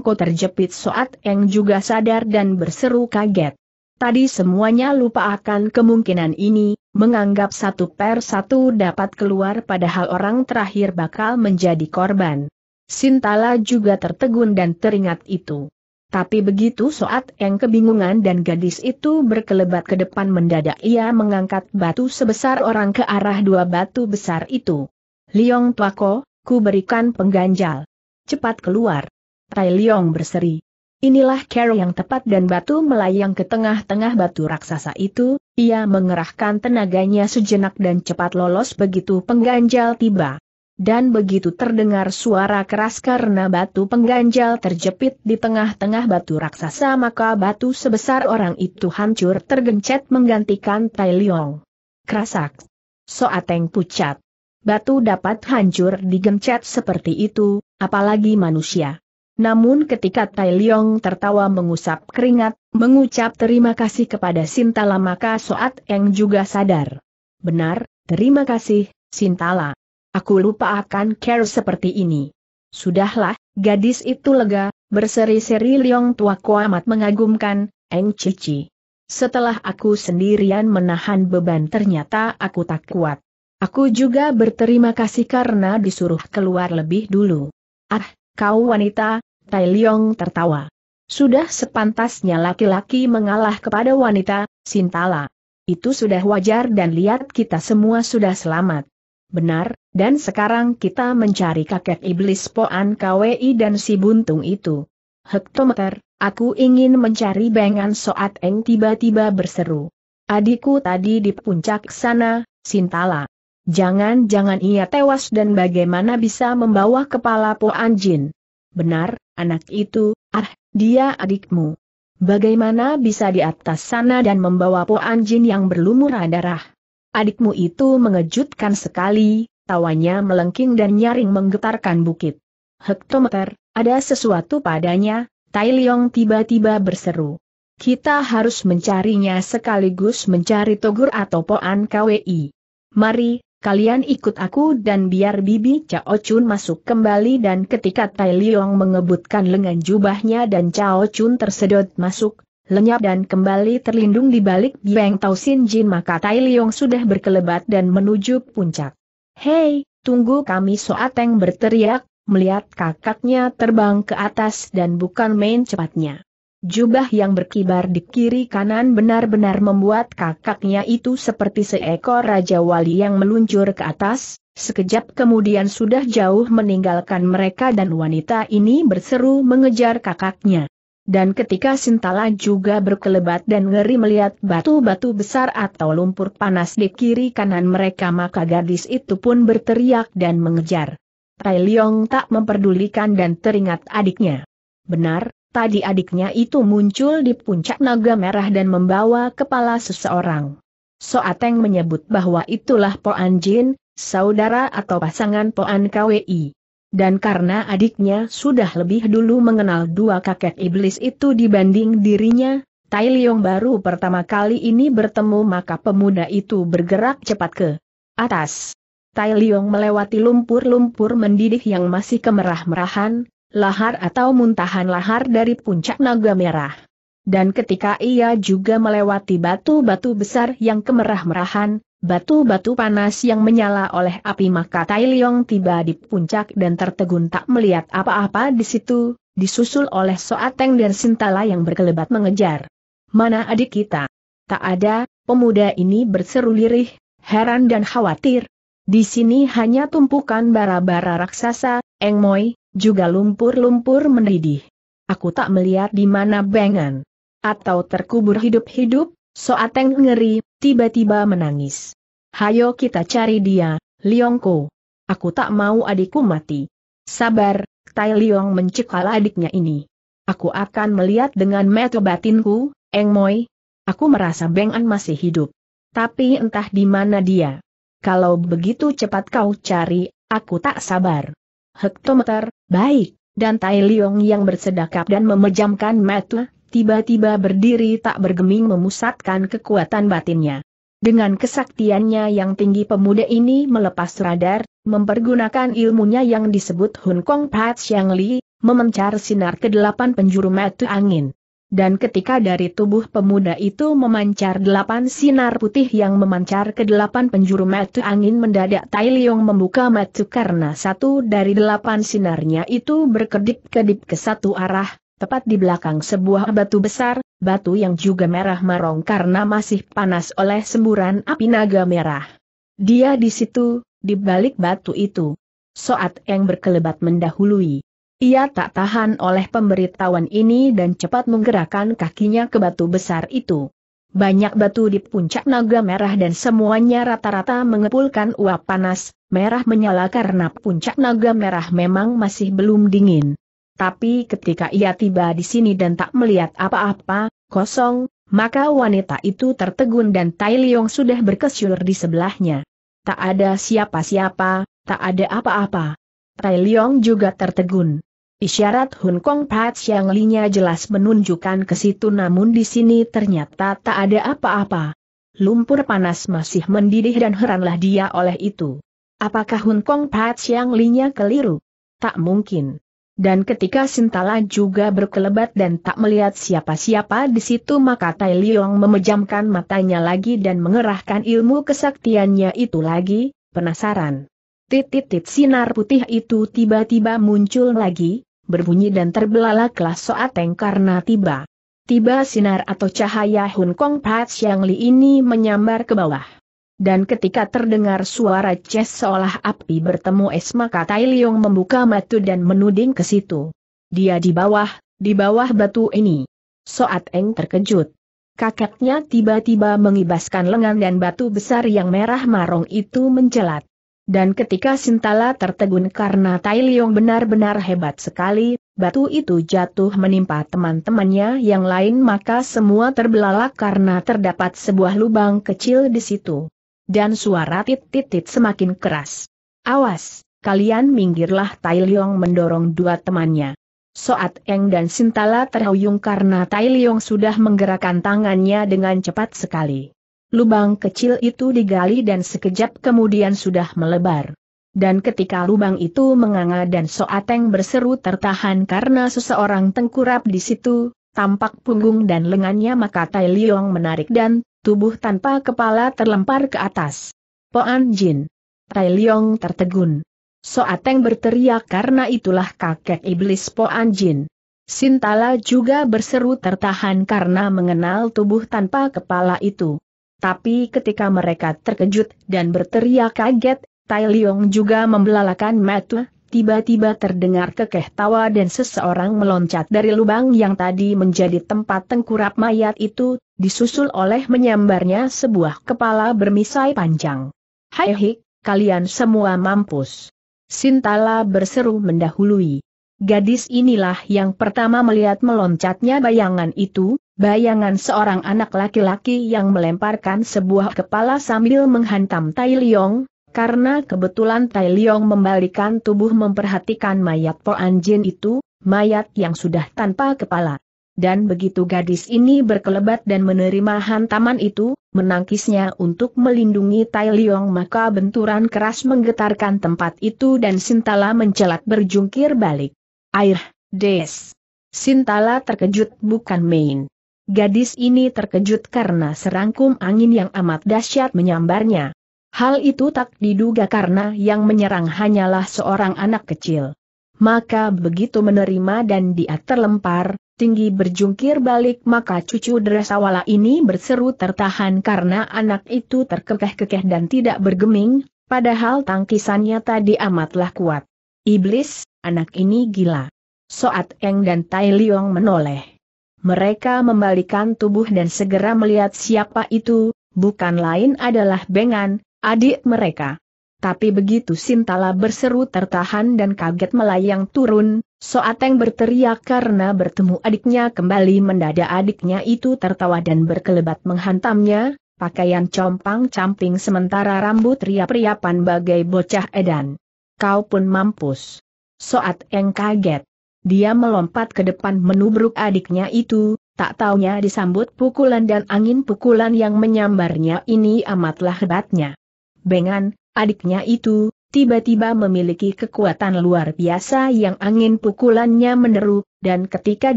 Ko terjepit Soat Eng juga sadar dan berseru kaget. Tadi semuanya lupa akan kemungkinan ini, menganggap satu per satu dapat keluar padahal orang terakhir bakal menjadi korban. Sintala juga tertegun dan teringat itu. Tapi begitu Soat yang kebingungan dan gadis itu berkelebat ke depan mendadak ia mengangkat batu sebesar orang ke arah dua batu besar itu. Liong Tuako, ku berikan pengganjal. Cepat keluar. Tai Liong berseri. Inilah cara yang tepat dan batu melayang ke tengah-tengah batu raksasa itu, ia mengerahkan tenaganya sejenak dan cepat lolos begitu pengganjal tiba dan begitu terdengar suara keras karena batu pengganjal terjepit di tengah-tengah batu raksasa maka batu sebesar orang itu hancur tergencet menggantikan Tai Leong. Kerasak. Soateng pucat. Batu dapat hancur digencet seperti itu, apalagi manusia. Namun ketika Tai Leong tertawa mengusap keringat, mengucap terima kasih kepada Sintala maka Soateng juga sadar. Benar, terima kasih, Sintala. Aku lupa akan care seperti ini. Sudahlah, gadis itu lega, berseri-seri Liong tuaku amat mengagumkan, Eng Cici. Setelah aku sendirian menahan beban ternyata aku tak kuat. Aku juga berterima kasih karena disuruh keluar lebih dulu. Ah, kau wanita, Tai Liong tertawa. Sudah sepantasnya laki-laki mengalah kepada wanita, Sintala. Itu sudah wajar dan lihat kita semua sudah selamat. Benar, dan sekarang kita mencari kakek iblis Poan Kwi dan si buntung itu. Hektometer, aku ingin mencari Bengan Soat Eng tiba-tiba berseru. Adikku tadi di puncak sana, Sintala. Jangan-jangan ia tewas dan bagaimana bisa membawa kepala Poan Jin. Benar, anak itu, ah, dia adikmu. Bagaimana bisa di atas sana dan membawa Poan Jin yang berlumur darah? Adikmu itu mengejutkan sekali, tawanya melengking dan nyaring menggetarkan bukit. Hektometer, ada sesuatu padanya, Tai Leong tiba-tiba berseru. Kita harus mencarinya sekaligus mencari Togur atau Poan KWI. Mari, kalian ikut aku dan biar Bibi Cao Chun masuk kembali dan ketika Tai Leong mengebutkan lengan jubahnya dan Cao Chun tersedot masuk, lenyap dan kembali terlindung di balik Biang Tau Sin Jin maka Tai Liong sudah berkelebat dan menuju puncak. Hei, tunggu kami Soateng berteriak, melihat kakaknya terbang ke atas dan bukan main cepatnya. Jubah yang berkibar di kiri kanan benar-benar membuat kakaknya itu seperti seekor Raja Wali yang meluncur ke atas, sekejap kemudian sudah jauh meninggalkan mereka dan wanita ini berseru mengejar kakaknya. Dan ketika Sintala juga berkelebat dan ngeri melihat batu-batu besar atau lumpur panas di kiri kanan mereka maka gadis itu pun berteriak dan mengejar. Tai Leong tak memperdulikan dan teringat adiknya. Benar, tadi adiknya itu muncul di puncak naga merah dan membawa kepala seseorang. Soateng menyebut bahwa itulah Po Jin, saudara atau pasangan Po An KWI dan karena adiknya sudah lebih dulu mengenal dua kakek iblis itu dibanding dirinya, Tai Liong baru pertama kali ini bertemu maka pemuda itu bergerak cepat ke atas. Tai Liong melewati lumpur-lumpur mendidih yang masih kemerah-merahan, lahar atau muntahan lahar dari puncak naga merah. Dan ketika ia juga melewati batu-batu besar yang kemerah-merahan, Batu-batu panas yang menyala oleh api maka Tai Liong tiba di puncak dan tertegun tak melihat apa-apa di situ, disusul oleh Soateng dan Sintala yang berkelebat mengejar. Mana adik kita? Tak ada, pemuda ini berseru lirih, heran dan khawatir. Di sini hanya tumpukan bara-bara raksasa, engmoi, juga lumpur-lumpur mendidih. Aku tak melihat di mana bengan. Atau terkubur hidup-hidup, Soateng ngeri, tiba-tiba menangis. Hayo kita cari dia, Liongko. Aku tak mau adikku mati. Sabar, Tai Liong mencekal adiknya ini. Aku akan melihat dengan mata batinku, Eng Moi. Aku merasa Beng An masih hidup. Tapi entah di mana dia. Kalau begitu cepat kau cari, aku tak sabar. Hektometer, baik, dan Tai Liong yang bersedakap dan memejamkan mata, tiba-tiba berdiri tak bergeming memusatkan kekuatan batinnya. Dengan kesaktiannya yang tinggi pemuda ini melepas radar, mempergunakan ilmunya yang disebut Hun Kong Pat Xiang Li, memencar sinar ke delapan penjuru mata angin. Dan ketika dari tubuh pemuda itu memancar delapan sinar putih yang memancar ke delapan penjuru mata angin mendadak Tai Leong membuka mata karena satu dari delapan sinarnya itu berkedip-kedip ke satu arah, Tepat di belakang sebuah batu besar, batu yang juga merah marong karena masih panas oleh semburan api naga merah. Dia di situ, di balik batu itu. Soat yang berkelebat mendahului. Ia tak tahan oleh pemberitahuan ini dan cepat menggerakkan kakinya ke batu besar itu. Banyak batu di puncak naga merah dan semuanya rata-rata mengepulkan uap panas, merah menyala karena puncak naga merah memang masih belum dingin. Tapi ketika ia tiba di sini dan tak melihat apa-apa, kosong, maka wanita itu tertegun dan Tai Liong sudah berkesyur di sebelahnya. Tak ada siapa-siapa, tak ada apa-apa. Tai Liong juga tertegun. Isyarat Hun Kong Pat Siang Linya jelas menunjukkan ke situ namun di sini ternyata tak ada apa-apa. Lumpur panas masih mendidih dan heranlah dia oleh itu. Apakah Hun Kong Pat Siang Linya keliru? Tak mungkin. Dan ketika Sintala juga berkelebat dan tak melihat siapa-siapa di situ maka Tai Liong memejamkan matanya lagi dan mengerahkan ilmu kesaktiannya itu lagi, penasaran. Titit-titit sinar putih itu tiba-tiba muncul lagi, berbunyi dan terbelalak kelas soateng karena tiba. Tiba sinar atau cahaya Hun Kong Pat Siang Li ini menyambar ke bawah. Dan ketika terdengar suara Ces seolah api bertemu es maka Tai Leong membuka matu dan menuding ke situ. Dia di bawah, di bawah batu ini. Soat Eng terkejut. Kakaknya tiba-tiba mengibaskan lengan dan batu besar yang merah marong itu menjelat. Dan ketika Sintala tertegun karena Tai Leong benar-benar hebat sekali, batu itu jatuh menimpa teman-temannya yang lain maka semua terbelalak karena terdapat sebuah lubang kecil di situ. Dan suara tit-tit semakin keras. Awas, kalian minggirlah Tai Leong mendorong dua temannya. Soat Eng dan Sintala terhuyung karena Tai Leong sudah menggerakkan tangannya dengan cepat sekali. Lubang kecil itu digali dan sekejap kemudian sudah melebar. Dan ketika lubang itu menganga dan Soat Eng berseru tertahan karena seseorang tengkurap di situ, tampak punggung dan lengannya maka Tai Leong menarik dan tubuh tanpa kepala terlempar ke atas. Poan Jin. Tai Leong tertegun. Soateng berteriak karena itulah kakek iblis Poan Jin. Sintala juga berseru tertahan karena mengenal tubuh tanpa kepala itu. Tapi ketika mereka terkejut dan berteriak kaget, Tai Leong juga membelalakan mata, tiba-tiba terdengar kekeh tawa dan seseorang meloncat dari lubang yang tadi menjadi tempat tengkurap mayat itu, disusul oleh menyambarnya sebuah kepala bermisai panjang. Hai hik, kalian semua mampus. Sintala berseru mendahului. Gadis inilah yang pertama melihat meloncatnya bayangan itu, bayangan seorang anak laki-laki yang melemparkan sebuah kepala sambil menghantam Tai Liong, karena kebetulan Tai Liong membalikan tubuh memperhatikan mayat Po Anjin itu, mayat yang sudah tanpa kepala. Dan begitu gadis ini berkelebat dan menerima hantaman itu, menangkisnya untuk melindungi Tai Liong maka benturan keras menggetarkan tempat itu dan Sintala mencelat berjungkir balik. Air, des. Sintala terkejut bukan main. Gadis ini terkejut karena serangkum angin yang amat dahsyat menyambarnya. Hal itu tak diduga karena yang menyerang hanyalah seorang anak kecil. Maka begitu menerima dan dia terlempar, tinggi berjungkir balik maka cucu Dresawala ini berseru tertahan karena anak itu terkekeh-kekeh dan tidak bergeming, padahal tangkisannya tadi amatlah kuat. Iblis, anak ini gila. Soat Eng dan Tai Liong menoleh. Mereka membalikan tubuh dan segera melihat siapa itu, bukan lain adalah Bengan, adik mereka. Tapi begitu Sintala berseru tertahan dan kaget melayang turun, Soateng berteriak karena bertemu adiknya kembali mendadak adiknya itu tertawa dan berkelebat menghantamnya, pakaian compang-camping sementara rambut riap-riapan bagai bocah edan. Kau pun mampus. Soateng kaget. Dia melompat ke depan menubruk adiknya itu, tak taunya disambut pukulan dan angin pukulan yang menyambarnya ini amatlah hebatnya. Bengan, adiknya itu, tiba-tiba memiliki kekuatan luar biasa yang angin pukulannya meneru, dan ketika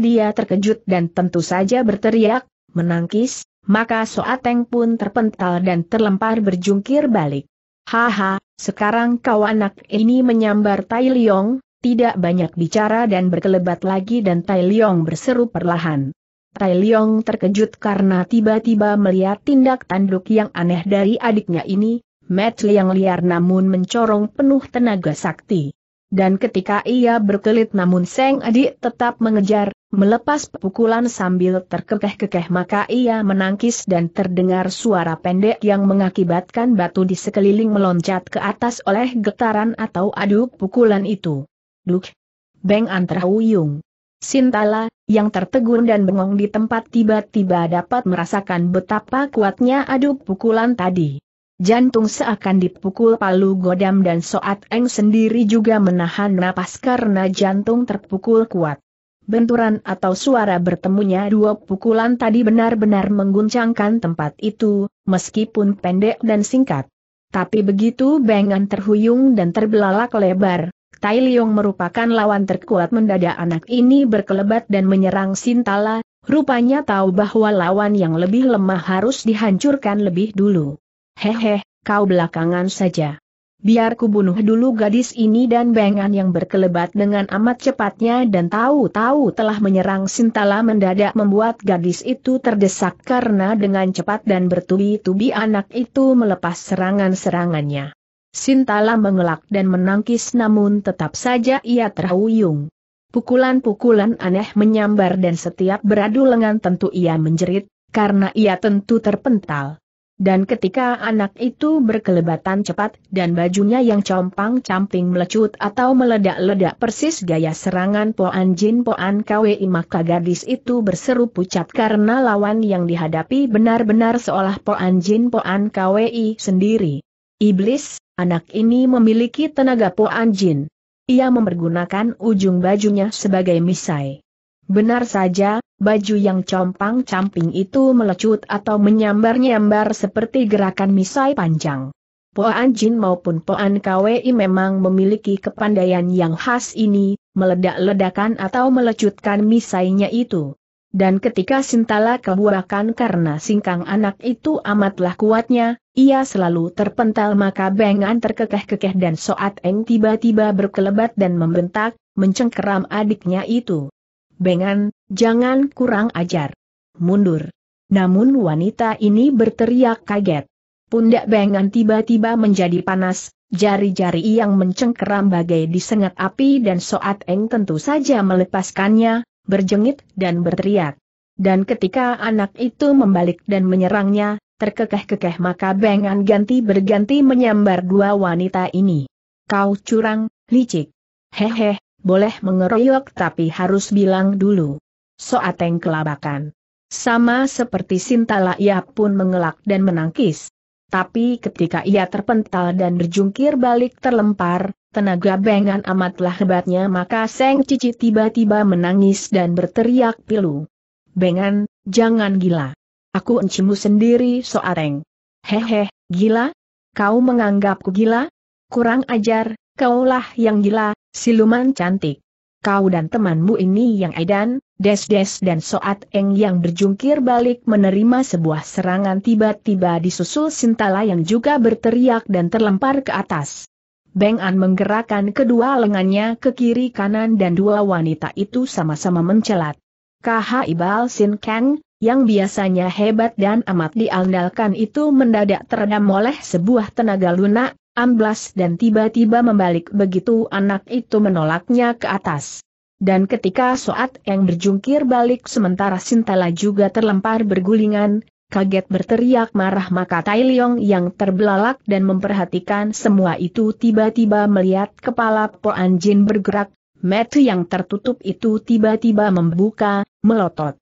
dia terkejut dan tentu saja berteriak, menangkis, maka Soateng pun terpental dan terlempar berjungkir balik. Haha, sekarang kau anak ini menyambar Tai Liong, tidak banyak bicara dan berkelebat lagi dan Tai Liong berseru perlahan. Tai Liong terkejut karena tiba-tiba melihat tindak tanduk yang aneh dari adiknya ini, Metli yang liar namun mencorong penuh tenaga sakti. Dan ketika ia berkelit namun Seng Adik tetap mengejar, melepas pukulan sambil terkekeh-kekeh maka ia menangkis dan terdengar suara pendek yang mengakibatkan batu di sekeliling meloncat ke atas oleh getaran atau aduk pukulan itu. Duk! Beng uyung. Sintala, yang tertegun dan bengong di tempat tiba-tiba dapat merasakan betapa kuatnya aduk pukulan tadi. Jantung seakan dipukul palu godam dan Soat Eng sendiri juga menahan napas karena jantung terpukul kuat. Benturan atau suara bertemunya dua pukulan tadi benar-benar mengguncangkan tempat itu, meskipun pendek dan singkat. Tapi begitu bengan terhuyung dan terbelalak lebar, Tai Liong merupakan lawan terkuat mendadak anak ini berkelebat dan menyerang Sintala, rupanya tahu bahwa lawan yang lebih lemah harus dihancurkan lebih dulu. Hehe, kau belakangan saja. Biar ku bunuh dulu gadis ini dan bengan yang berkelebat dengan amat cepatnya dan tahu-tahu telah menyerang Sintala mendadak membuat gadis itu terdesak karena dengan cepat dan bertubi-tubi anak itu melepas serangan-serangannya. Sintala mengelak dan menangkis namun tetap saja ia terhuyung. Pukulan-pukulan aneh menyambar dan setiap beradu lengan tentu ia menjerit, karena ia tentu terpental. Dan ketika anak itu berkelebatan cepat dan bajunya yang compang-camping melecut atau meledak-ledak persis gaya serangan Poan Jin Poan Kwei maka gadis itu berseru pucat karena lawan yang dihadapi benar-benar seolah Poan Jin Poan Kwei sendiri. Iblis, anak ini memiliki tenaga Poan Jin. Ia mempergunakan ujung bajunya sebagai misai. Benar saja, Baju yang compang-camping itu melecut atau menyambar-nyambar seperti gerakan misai panjang. Poan Jin maupun Poan KWI memang memiliki kepandaian yang khas ini, meledak-ledakan atau melecutkan misainya itu. Dan ketika Sintala kebuakan karena singkang anak itu amatlah kuatnya, ia selalu terpental maka bengan terkekeh-kekeh dan Soat Eng tiba-tiba berkelebat dan membentak, mencengkeram adiknya itu. Bengan, jangan kurang ajar. Mundur. Namun wanita ini berteriak kaget. Pundak Bengan tiba-tiba menjadi panas, jari-jari yang mencengkeram bagai disengat api dan Soat Eng tentu saja melepaskannya, berjengit dan berteriak. Dan ketika anak itu membalik dan menyerangnya, terkekeh-kekeh maka Bengan ganti berganti menyambar dua wanita ini. Kau curang, licik. Hehe, boleh mengeroyok tapi harus bilang dulu. Soateng kelabakan. Sama seperti Sintala ia pun mengelak dan menangkis. Tapi ketika ia terpental dan berjungkir balik terlempar, tenaga bengan amatlah hebatnya maka Seng Cici tiba-tiba menangis dan berteriak pilu. Bengan, jangan gila. Aku encimu sendiri Soateng. Hehe, gila? Kau menganggapku gila? Kurang ajar, kaulah yang gila, Siluman cantik. Kau dan temanmu ini yang Edan, Des-Des dan Soat Eng yang berjungkir balik menerima sebuah serangan tiba-tiba disusul Sintala yang juga berteriak dan terlempar ke atas. Beng An menggerakkan kedua lengannya ke kiri kanan dan dua wanita itu sama-sama mencelat. KH Ibal Sin Kang, yang biasanya hebat dan amat diandalkan itu mendadak teredam oleh sebuah tenaga lunak, amblas dan tiba-tiba membalik begitu anak itu menolaknya ke atas. Dan ketika Soat yang berjungkir balik sementara Sintala juga terlempar bergulingan, kaget berteriak marah maka Tai Leong yang terbelalak dan memperhatikan semua itu tiba-tiba melihat kepala Po Jin bergerak, metu yang tertutup itu tiba-tiba membuka, melotot.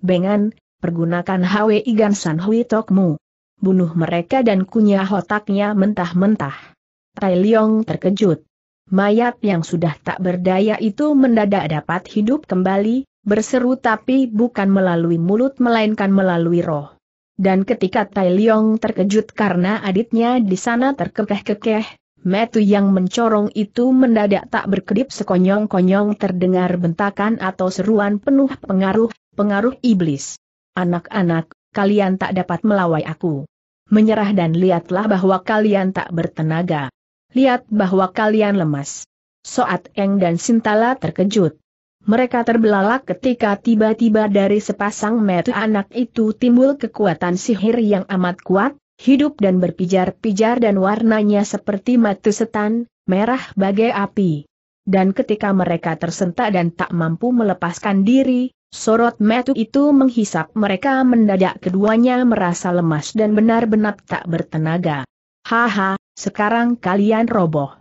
Bengan, pergunakan Hwi san Hui Tokmu bunuh mereka dan kunyah otaknya mentah-mentah. Tai Leong terkejut. Mayat yang sudah tak berdaya itu mendadak dapat hidup kembali, berseru tapi bukan melalui mulut melainkan melalui roh. Dan ketika Tai Leong terkejut karena aditnya di sana terkekeh-kekeh, Metu yang mencorong itu mendadak tak berkedip sekonyong-konyong terdengar bentakan atau seruan penuh pengaruh, pengaruh iblis. Anak-anak, kalian tak dapat melawai aku menyerah dan lihatlah bahwa kalian tak bertenaga. Lihat bahwa kalian lemas. Soat Eng dan Sintala terkejut. Mereka terbelalak ketika tiba-tiba dari sepasang mata anak itu timbul kekuatan sihir yang amat kuat, hidup dan berpijar-pijar dan warnanya seperti mata setan, merah bagai api. Dan ketika mereka tersentak dan tak mampu melepaskan diri, Sorot metu itu menghisap mereka mendadak keduanya merasa lemas dan benar-benar tak bertenaga. Haha, sekarang kalian roboh.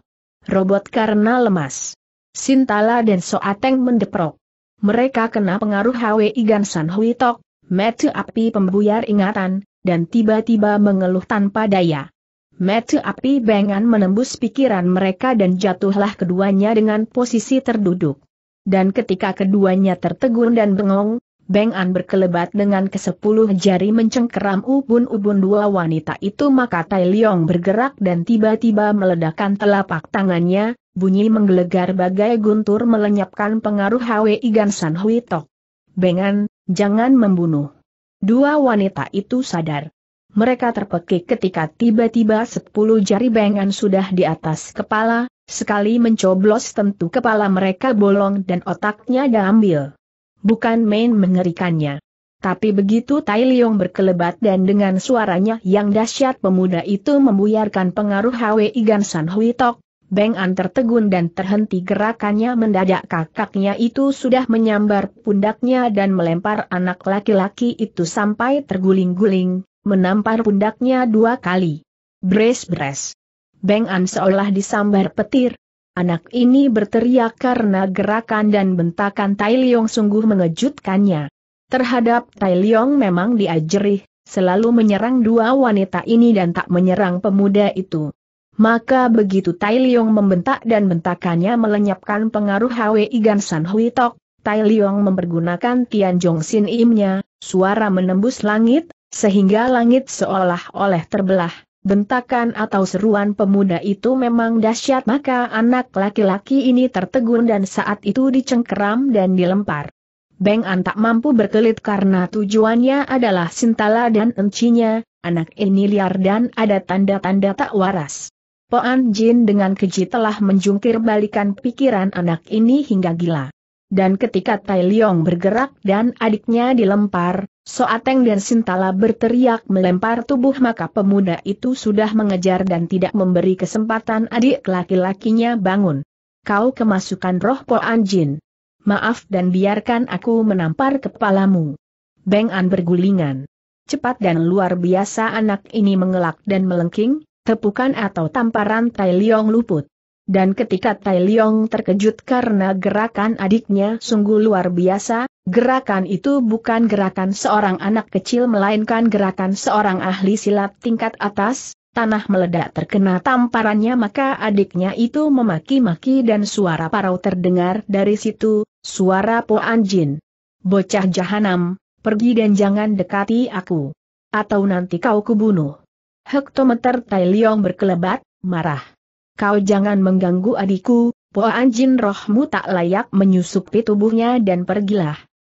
Robot karena lemas. Sintala dan Soateng mendeprok. Mereka kena pengaruh HWI Gansan Huitok, metu api pembuyar ingatan, dan tiba-tiba mengeluh tanpa daya. Metu api bengan menembus pikiran mereka dan jatuhlah keduanya dengan posisi terduduk dan ketika keduanya tertegun dan bengong, Beng An berkelebat dengan kesepuluh jari mencengkeram ubun-ubun dua wanita itu maka Tai Leong bergerak dan tiba-tiba meledakkan telapak tangannya, bunyi menggelegar bagai guntur melenyapkan pengaruh Hwi San Hui Tok. Beng An, jangan membunuh. Dua wanita itu sadar. Mereka terpekik ketika tiba-tiba sepuluh jari Beng An sudah di atas kepala, Sekali mencoblos tentu kepala mereka bolong dan otaknya diambil. Bukan main mengerikannya. Tapi begitu Tai Leong berkelebat dan dengan suaranya yang dahsyat pemuda itu membuyarkan pengaruh Igan San Hui Tok, Beng An tertegun dan terhenti gerakannya mendadak kakaknya itu sudah menyambar pundaknya dan melempar anak laki-laki itu sampai terguling-guling, menampar pundaknya dua kali. Bres-bres. Beng An seolah disambar petir. Anak ini berteriak karena gerakan dan bentakan Tai Liong sungguh mengejutkannya. Terhadap Tai Liong memang diajerih, selalu menyerang dua wanita ini dan tak menyerang pemuda itu. Maka begitu Tai Liong membentak dan bentakannya melenyapkan pengaruh Hwi Gan San Hui Tok, Tai Liong mempergunakan Jong Sin Imnya, suara menembus langit, sehingga langit seolah-olah terbelah. Bentakan atau seruan pemuda itu memang dahsyat maka anak laki-laki ini tertegun dan saat itu dicengkeram dan dilempar. Beng An tak mampu berkelit karena tujuannya adalah Sintala dan Encinya, anak ini liar dan ada tanda-tanda tak waras. Poan Jin dengan keji telah menjungkir balikan pikiran anak ini hingga gila dan ketika Tai Liong bergerak dan adiknya dilempar, Soateng dan Sintala berteriak melempar tubuh maka pemuda itu sudah mengejar dan tidak memberi kesempatan adik laki-lakinya bangun. Kau kemasukan roh Po Anjin. Maaf dan biarkan aku menampar kepalamu. Beng An bergulingan. Cepat dan luar biasa anak ini mengelak dan melengking, tepukan atau tamparan Tai Liong luput. Dan ketika Tai Leong terkejut karena gerakan adiknya sungguh luar biasa, gerakan itu bukan gerakan seorang anak kecil melainkan gerakan seorang ahli silat tingkat atas, tanah meledak terkena tamparannya maka adiknya itu memaki-maki dan suara parau terdengar dari situ, suara Po Anjin. Bocah jahanam, pergi dan jangan dekati aku. Atau nanti kau kubunuh. Hektometer Tai Leong berkelebat, marah kau jangan mengganggu adikku, Poan Jin rohmu tak layak menyusupi tubuhnya dan pergilah.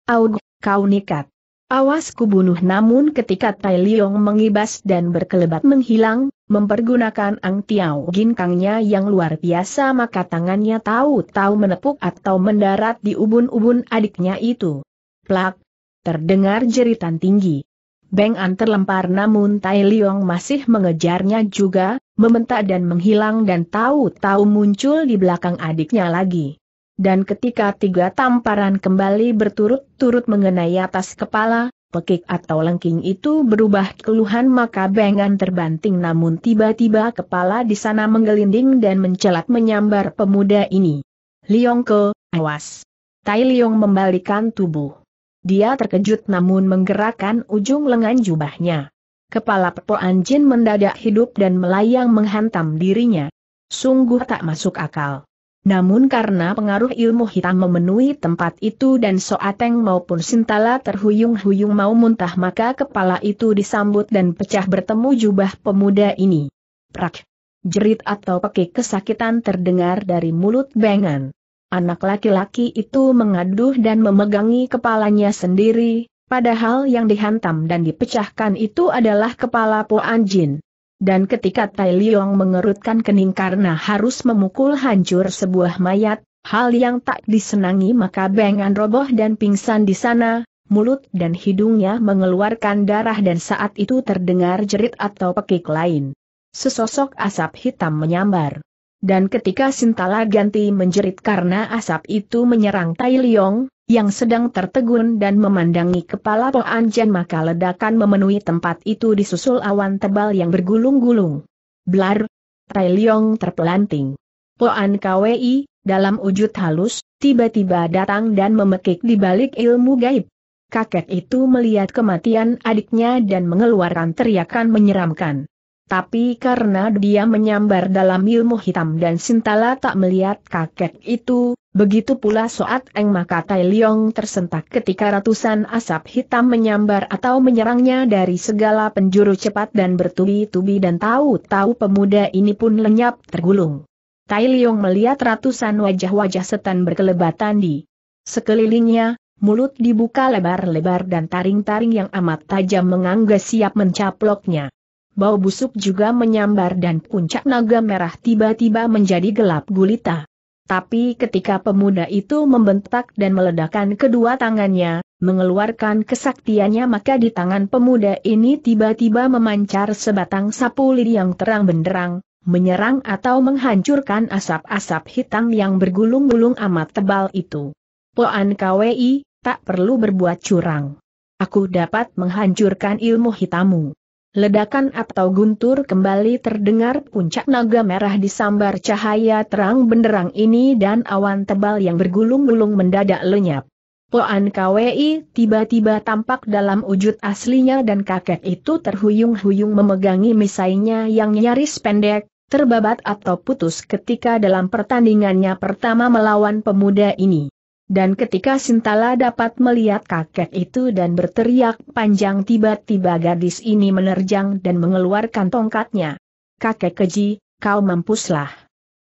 Aug, kau nikat. Awas kubunuh namun ketika Tai Liong mengibas dan berkelebat menghilang, mempergunakan Ang Tiao Ginkangnya yang luar biasa maka tangannya tahu-tahu menepuk atau mendarat di ubun-ubun adiknya itu. Plak! Terdengar jeritan tinggi. Beng An terlempar namun Tai Liong masih mengejarnya juga, membentak dan menghilang dan tahu-tahu muncul di belakang adiknya lagi. Dan ketika tiga tamparan kembali berturut-turut mengenai atas kepala, pekik atau lengking itu berubah keluhan maka bengan terbanting namun tiba-tiba kepala di sana menggelinding dan mencelat menyambar pemuda ini. Liong ke, awas. Tai Liong membalikan tubuh. Dia terkejut namun menggerakkan ujung lengan jubahnya. Kepala Pepo Anjin mendadak hidup dan melayang menghantam dirinya. Sungguh tak masuk akal. Namun karena pengaruh ilmu hitam memenuhi tempat itu dan Soateng maupun Sintala terhuyung-huyung mau muntah maka kepala itu disambut dan pecah bertemu jubah pemuda ini. Prak! Jerit atau pekik kesakitan terdengar dari mulut Bengan. Anak laki-laki itu mengaduh dan memegangi kepalanya sendiri, padahal yang dihantam dan dipecahkan itu adalah kepala Po Anjin. Dan ketika Tai Liong mengerutkan kening karena harus memukul hancur sebuah mayat, hal yang tak disenangi maka Bengan roboh dan pingsan di sana, mulut dan hidungnya mengeluarkan darah dan saat itu terdengar jerit atau pekik lain. Sesosok asap hitam menyambar dan ketika Sintala ganti menjerit karena asap itu menyerang Tai Liong, yang sedang tertegun dan memandangi kepala Po Anjan maka ledakan memenuhi tempat itu disusul awan tebal yang bergulung-gulung. Blar! Tai Liong terpelanting. Po An Kwi, dalam wujud halus, tiba-tiba datang dan memekik di balik ilmu gaib. Kakek itu melihat kematian adiknya dan mengeluarkan teriakan menyeramkan tapi karena dia menyambar dalam ilmu hitam dan Sintala tak melihat kakek itu, begitu pula saat Eng maka Tai Leong tersentak ketika ratusan asap hitam menyambar atau menyerangnya dari segala penjuru cepat dan bertubi-tubi dan tahu-tahu pemuda ini pun lenyap tergulung. Tai Leong melihat ratusan wajah-wajah setan berkelebatan di sekelilingnya, mulut dibuka lebar-lebar dan taring-taring yang amat tajam menganggas siap mencaploknya bau busuk juga menyambar dan puncak naga merah tiba-tiba menjadi gelap gulita. Tapi ketika pemuda itu membentak dan meledakkan kedua tangannya, mengeluarkan kesaktiannya maka di tangan pemuda ini tiba-tiba memancar sebatang sapu lidi yang terang benderang, menyerang atau menghancurkan asap-asap hitam yang bergulung-gulung amat tebal itu. Poan KWI, tak perlu berbuat curang. Aku dapat menghancurkan ilmu hitammu. Ledakan atau guntur kembali terdengar puncak naga merah disambar cahaya terang benderang ini dan awan tebal yang bergulung-gulung mendadak lenyap. Poan KWI tiba-tiba tampak dalam wujud aslinya dan kakek itu terhuyung-huyung memegangi misainya yang nyaris pendek, terbabat atau putus ketika dalam pertandingannya pertama melawan pemuda ini. Dan ketika Sintala dapat melihat kakek itu dan berteriak panjang tiba-tiba gadis ini menerjang dan mengeluarkan tongkatnya. Kakek keji, kau mampuslah.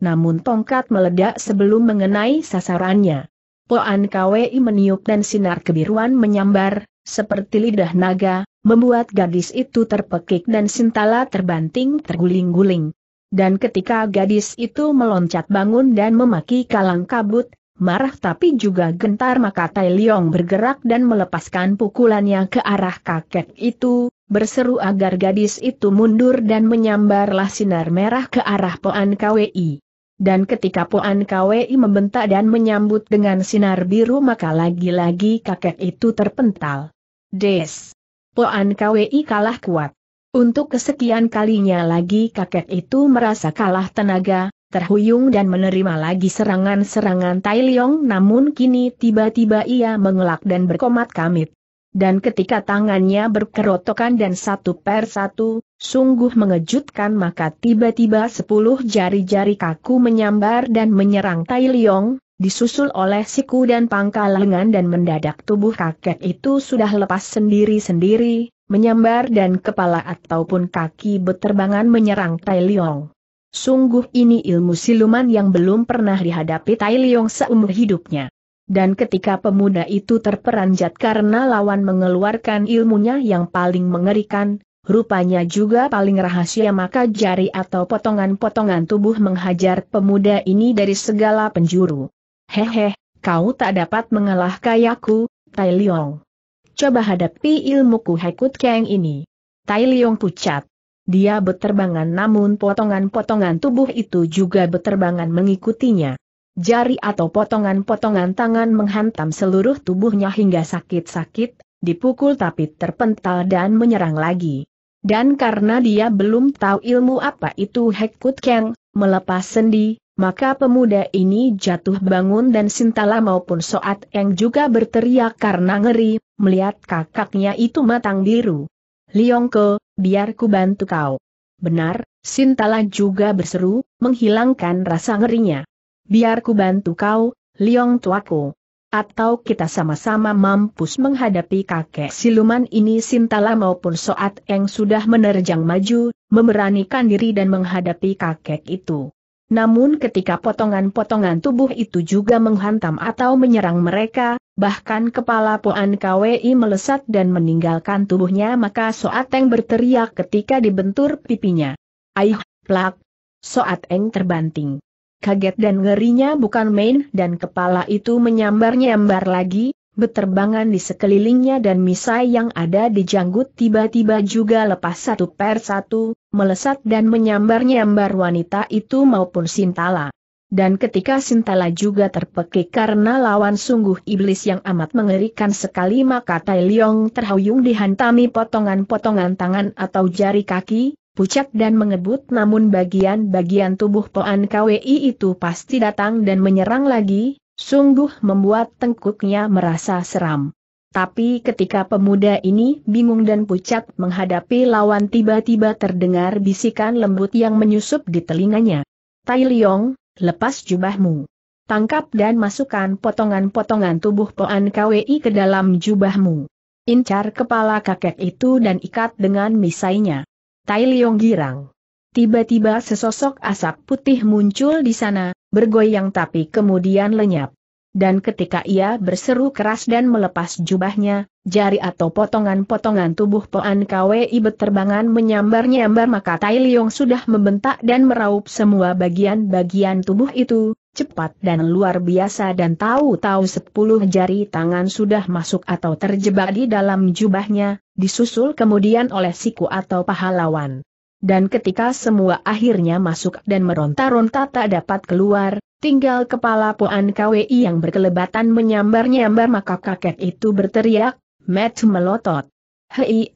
Namun tongkat meledak sebelum mengenai sasarannya. Poan KWI meniup dan sinar kebiruan menyambar, seperti lidah naga, membuat gadis itu terpekik dan Sintala terbanting terguling-guling. Dan ketika gadis itu meloncat bangun dan memaki kalang kabut, marah tapi juga gentar maka Tai Liong bergerak dan melepaskan pukulannya ke arah kakek itu, berseru agar gadis itu mundur dan menyambarlah sinar merah ke arah Poan Kwei. Dan ketika Poan Kwei membentak dan menyambut dengan sinar biru maka lagi-lagi kakek itu terpental. Des! Poan Kwei kalah kuat. Untuk kesekian kalinya lagi kakek itu merasa kalah tenaga, terhuyung dan menerima lagi serangan-serangan Tai Leong namun kini tiba-tiba ia mengelak dan berkomat kamit. Dan ketika tangannya berkerotokan dan satu per satu, sungguh mengejutkan maka tiba-tiba sepuluh jari-jari kaku menyambar dan menyerang Tai Leong, disusul oleh siku dan pangkal lengan dan mendadak tubuh kakek itu sudah lepas sendiri-sendiri, menyambar dan kepala ataupun kaki beterbangan menyerang Tai Leong. Sungguh ini ilmu siluman yang belum pernah dihadapi Tai Leong seumur hidupnya. Dan ketika pemuda itu terperanjat karena lawan mengeluarkan ilmunya yang paling mengerikan, rupanya juga paling rahasia maka jari atau potongan-potongan tubuh menghajar pemuda ini dari segala penjuru. Hehe, kau tak dapat mengalah kayaku, Tai Leong. Coba hadapi ilmuku Hekut Kang ini. Tai Leong pucat. Dia beterbangan namun potongan-potongan tubuh itu juga beterbangan mengikutinya. Jari atau potongan-potongan tangan menghantam seluruh tubuhnya hingga sakit-sakit, dipukul tapi terpental dan menyerang lagi. Dan karena dia belum tahu ilmu apa itu Hekut Kang, melepas sendi, maka pemuda ini jatuh bangun dan Sintala maupun Soat Eng juga berteriak karena ngeri, melihat kakaknya itu matang biru. Liongko, biar ku bantu kau. Benar, Sintala juga berseru, menghilangkan rasa ngerinya. Biar ku bantu kau, Liong tuaku. Atau kita sama-sama mampus menghadapi kakek siluman ini Sintala maupun Soat yang sudah menerjang maju, memeranikan diri dan menghadapi kakek itu. Namun ketika potongan-potongan tubuh itu juga menghantam atau menyerang mereka, Bahkan kepala Puan KWI melesat dan meninggalkan tubuhnya maka Soateng berteriak ketika dibentur pipinya. Aih, plak! Soateng terbanting. Kaget dan ngerinya bukan main dan kepala itu menyambar-nyambar lagi, beterbangan di sekelilingnya dan misai yang ada di janggut tiba-tiba juga lepas satu per satu, melesat dan menyambar-nyambar wanita itu maupun Sintala. Dan ketika Sintala juga terpekik karena lawan sungguh iblis yang amat mengerikan sekali maka Tai Leong terhuyung dihantami potongan-potongan tangan atau jari kaki, pucat dan mengebut namun bagian-bagian tubuh Poan KWI itu pasti datang dan menyerang lagi, sungguh membuat tengkuknya merasa seram. Tapi ketika pemuda ini bingung dan pucat menghadapi lawan tiba-tiba terdengar bisikan lembut yang menyusup di telinganya. Tai Leong, lepas jubahmu. Tangkap dan masukkan potongan-potongan tubuh Poan KWI ke dalam jubahmu. Incar kepala kakek itu dan ikat dengan misainya. Tai Liong girang. Tiba-tiba sesosok asap putih muncul di sana, bergoyang tapi kemudian lenyap dan ketika ia berseru keras dan melepas jubahnya, jari atau potongan-potongan tubuh Poan Kwei berterbangan menyambar-nyambar maka Tai Liong sudah membentak dan meraup semua bagian-bagian tubuh itu, cepat dan luar biasa dan tahu-tahu sepuluh jari tangan sudah masuk atau terjebak di dalam jubahnya, disusul kemudian oleh siku atau pahlawan dan ketika semua akhirnya masuk dan meronta-ronta tak dapat keluar, tinggal kepala Poan KWI yang berkelebatan menyambar-nyambar maka kakek itu berteriak, Matt melotot. Hei,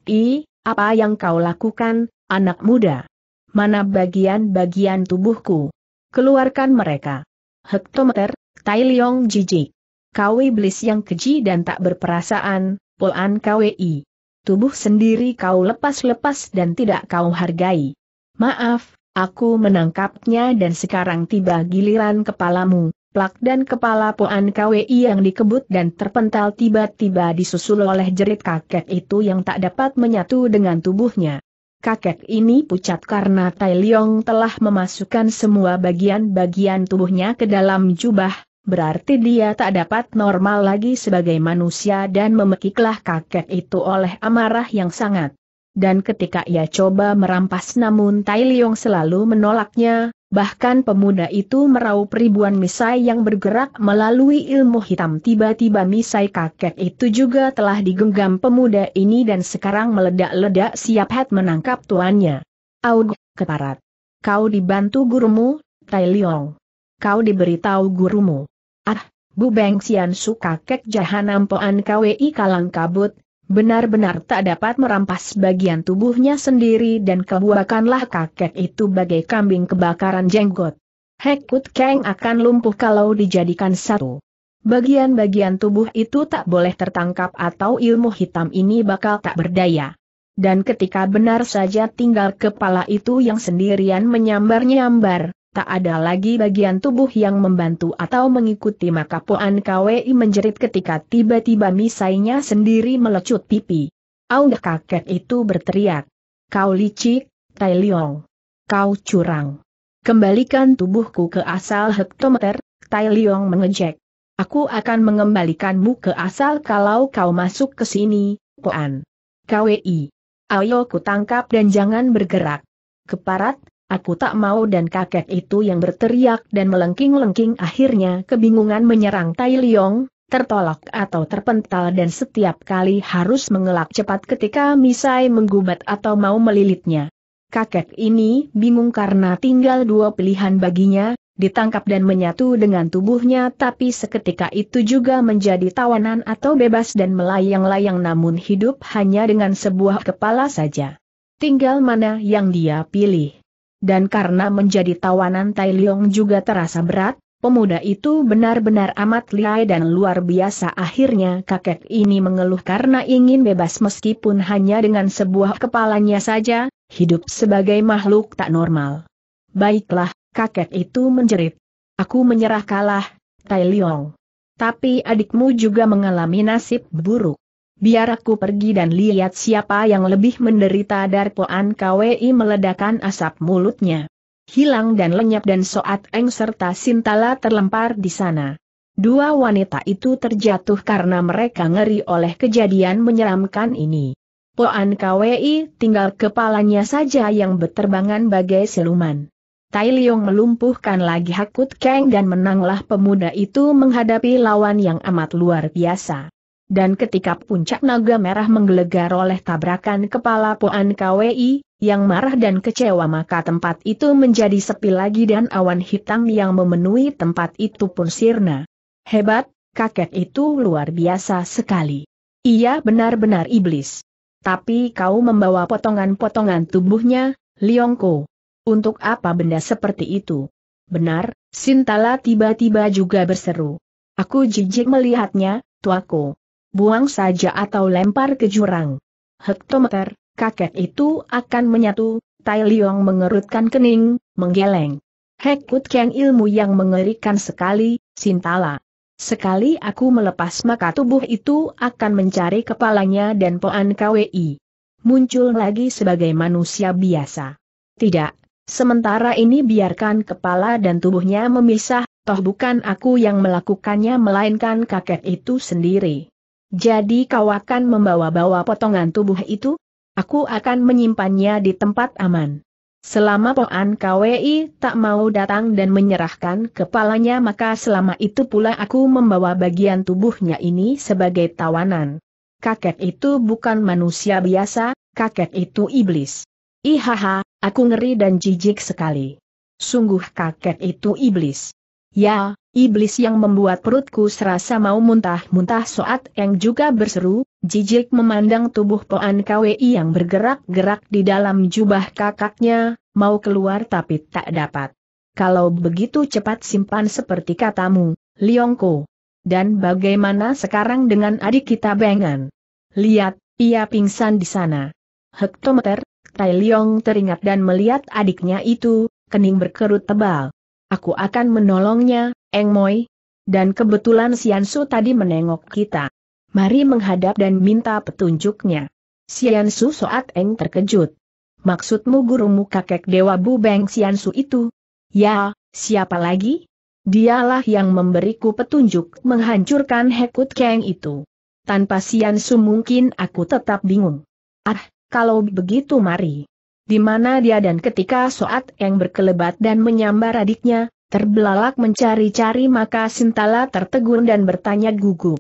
apa yang kau lakukan, anak muda? Mana bagian-bagian tubuhku? Keluarkan mereka. Hektometer, Tai Leong jijik. Kau iblis yang keji dan tak berperasaan, Poan KWI tubuh sendiri kau lepas-lepas dan tidak kau hargai. Maaf, aku menangkapnya dan sekarang tiba giliran kepalamu, plak dan kepala Poan KWI yang dikebut dan terpental tiba-tiba disusul oleh jerit kakek itu yang tak dapat menyatu dengan tubuhnya. Kakek ini pucat karena Tai Leong telah memasukkan semua bagian-bagian tubuhnya ke dalam jubah, berarti dia tak dapat normal lagi sebagai manusia dan memekiklah kakek itu oleh amarah yang sangat. Dan ketika ia coba merampas namun Tai Leong selalu menolaknya, bahkan pemuda itu meraup ribuan misai yang bergerak melalui ilmu hitam tiba-tiba misai kakek itu juga telah digenggam pemuda ini dan sekarang meledak-ledak siap hat menangkap tuannya. Aud, keparat. Kau dibantu gurumu, Tai Leong kau diberitahu gurumu. Ah, Bu Beng suka kek kakek jahanam poan KWI kalang kabut, benar-benar tak dapat merampas bagian tubuhnya sendiri dan kebuakanlah kakek itu bagai kambing kebakaran jenggot. Hekut keng akan lumpuh kalau dijadikan satu. Bagian-bagian tubuh itu tak boleh tertangkap atau ilmu hitam ini bakal tak berdaya. Dan ketika benar saja tinggal kepala itu yang sendirian menyambar-nyambar, tak ada lagi bagian tubuh yang membantu atau mengikuti maka Poan Kwei menjerit ketika tiba-tiba misainya sendiri melecut pipi. Audah kakek itu berteriak. Kau licik, Tai Leong. Kau curang. Kembalikan tubuhku ke asal hektometer, Tai Leong mengejek. Aku akan mengembalikanmu ke asal kalau kau masuk ke sini, Poan. Kwei. Ayo ku tangkap dan jangan bergerak. Keparat, Aku tak mau dan kakek itu yang berteriak dan melengking-lengking akhirnya kebingungan menyerang Tai Liong, tertolak atau terpental dan setiap kali harus mengelak cepat ketika Misai menggubat atau mau melilitnya. Kakek ini bingung karena tinggal dua pilihan baginya, ditangkap dan menyatu dengan tubuhnya tapi seketika itu juga menjadi tawanan atau bebas dan melayang-layang namun hidup hanya dengan sebuah kepala saja. Tinggal mana yang dia pilih dan karena menjadi tawanan Tai Leong juga terasa berat, pemuda itu benar-benar amat lihai dan luar biasa akhirnya kakek ini mengeluh karena ingin bebas meskipun hanya dengan sebuah kepalanya saja, hidup sebagai makhluk tak normal. Baiklah, kakek itu menjerit. Aku menyerah kalah, Tai Leong. Tapi adikmu juga mengalami nasib buruk. Biar aku pergi dan lihat siapa yang lebih menderita Darpoan KWI meledakan asap mulutnya. Hilang dan lenyap dan Soat Eng serta Sintala terlempar di sana. Dua wanita itu terjatuh karena mereka ngeri oleh kejadian menyeramkan ini. Poan KWI tinggal kepalanya saja yang beterbangan bagai siluman. Tai Liong melumpuhkan lagi Hakut Keng dan menanglah pemuda itu menghadapi lawan yang amat luar biasa dan ketika puncak naga merah menggelegar oleh tabrakan kepala Poan KWI, yang marah dan kecewa maka tempat itu menjadi sepi lagi dan awan hitam yang memenuhi tempat itu pun sirna. Hebat, kakek itu luar biasa sekali. Ia benar-benar iblis. Tapi kau membawa potongan-potongan tubuhnya, Liongko. Untuk apa benda seperti itu? Benar, Sintala tiba-tiba juga berseru. Aku jijik melihatnya, tuaku buang saja atau lempar ke jurang. Hektometer, kakek itu akan menyatu, Tai Liong mengerutkan kening, menggeleng. Hekut Kang ilmu yang mengerikan sekali, Sintala. Sekali aku melepas maka tubuh itu akan mencari kepalanya dan poan KWI. Muncul lagi sebagai manusia biasa. Tidak, sementara ini biarkan kepala dan tubuhnya memisah, toh bukan aku yang melakukannya melainkan kakek itu sendiri. Jadi kau akan membawa-bawa potongan tubuh itu? Aku akan menyimpannya di tempat aman. Selama Poan KWI tak mau datang dan menyerahkan kepalanya maka selama itu pula aku membawa bagian tubuhnya ini sebagai tawanan. Kakek itu bukan manusia biasa, kakek itu iblis. Ihaha, aku ngeri dan jijik sekali. Sungguh kakek itu iblis. Ya, iblis yang membuat perutku serasa mau muntah-muntah Soat yang juga berseru, jijik memandang tubuh Poan KWI yang bergerak-gerak di dalam jubah kakaknya, mau keluar tapi tak dapat. Kalau begitu cepat simpan seperti katamu, Liongko. Dan bagaimana sekarang dengan adik kita Bengan? Lihat, ia pingsan di sana. Hektometer, Tai Liong teringat dan melihat adiknya itu, kening berkerut tebal. Aku akan menolongnya, Eng Moi. Dan kebetulan Siansu tadi menengok kita. Mari menghadap dan minta petunjuknya. Siansu Soat Eng terkejut. Maksudmu gurumu kakek Dewa Bu Beng Siansu itu? Ya, siapa lagi? Dialah yang memberiku petunjuk menghancurkan Hekut Keng itu. Tanpa Siansu mungkin aku tetap bingung. Ah, kalau begitu mari di mana dia dan ketika Soat yang berkelebat dan menyambar adiknya, terbelalak mencari-cari maka Sintala tertegun dan bertanya gugup.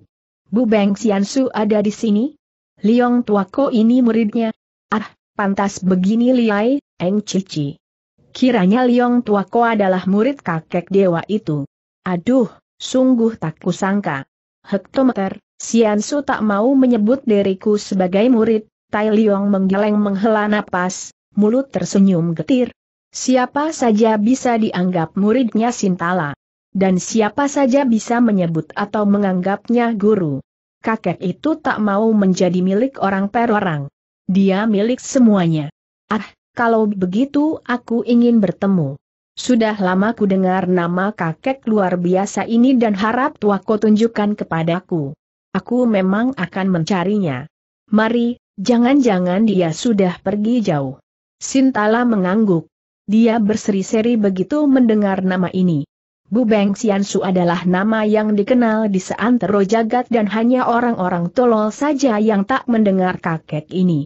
Bu Beng Xiansu ada di sini? Liong Tuako ini muridnya. Ah, pantas begini liai, Eng Cici. Kiranya Liong Tuako adalah murid kakek dewa itu. Aduh, sungguh tak kusangka. Hektometer, Xiansu tak mau menyebut diriku sebagai murid, Tai Liong menggeleng menghela napas, mulut tersenyum getir. Siapa saja bisa dianggap muridnya Sintala. Dan siapa saja bisa menyebut atau menganggapnya guru. Kakek itu tak mau menjadi milik orang per orang. Dia milik semuanya. Ah, kalau begitu aku ingin bertemu. Sudah lama ku dengar nama kakek luar biasa ini dan harap tuaku tunjukkan kepadaku. Aku memang akan mencarinya. Mari, jangan-jangan dia sudah pergi jauh. Sintala mengangguk. Dia berseri-seri begitu mendengar nama ini. Bu Beng Xiansu adalah nama yang dikenal di seantero jagat dan hanya orang-orang tolol saja yang tak mendengar kakek ini.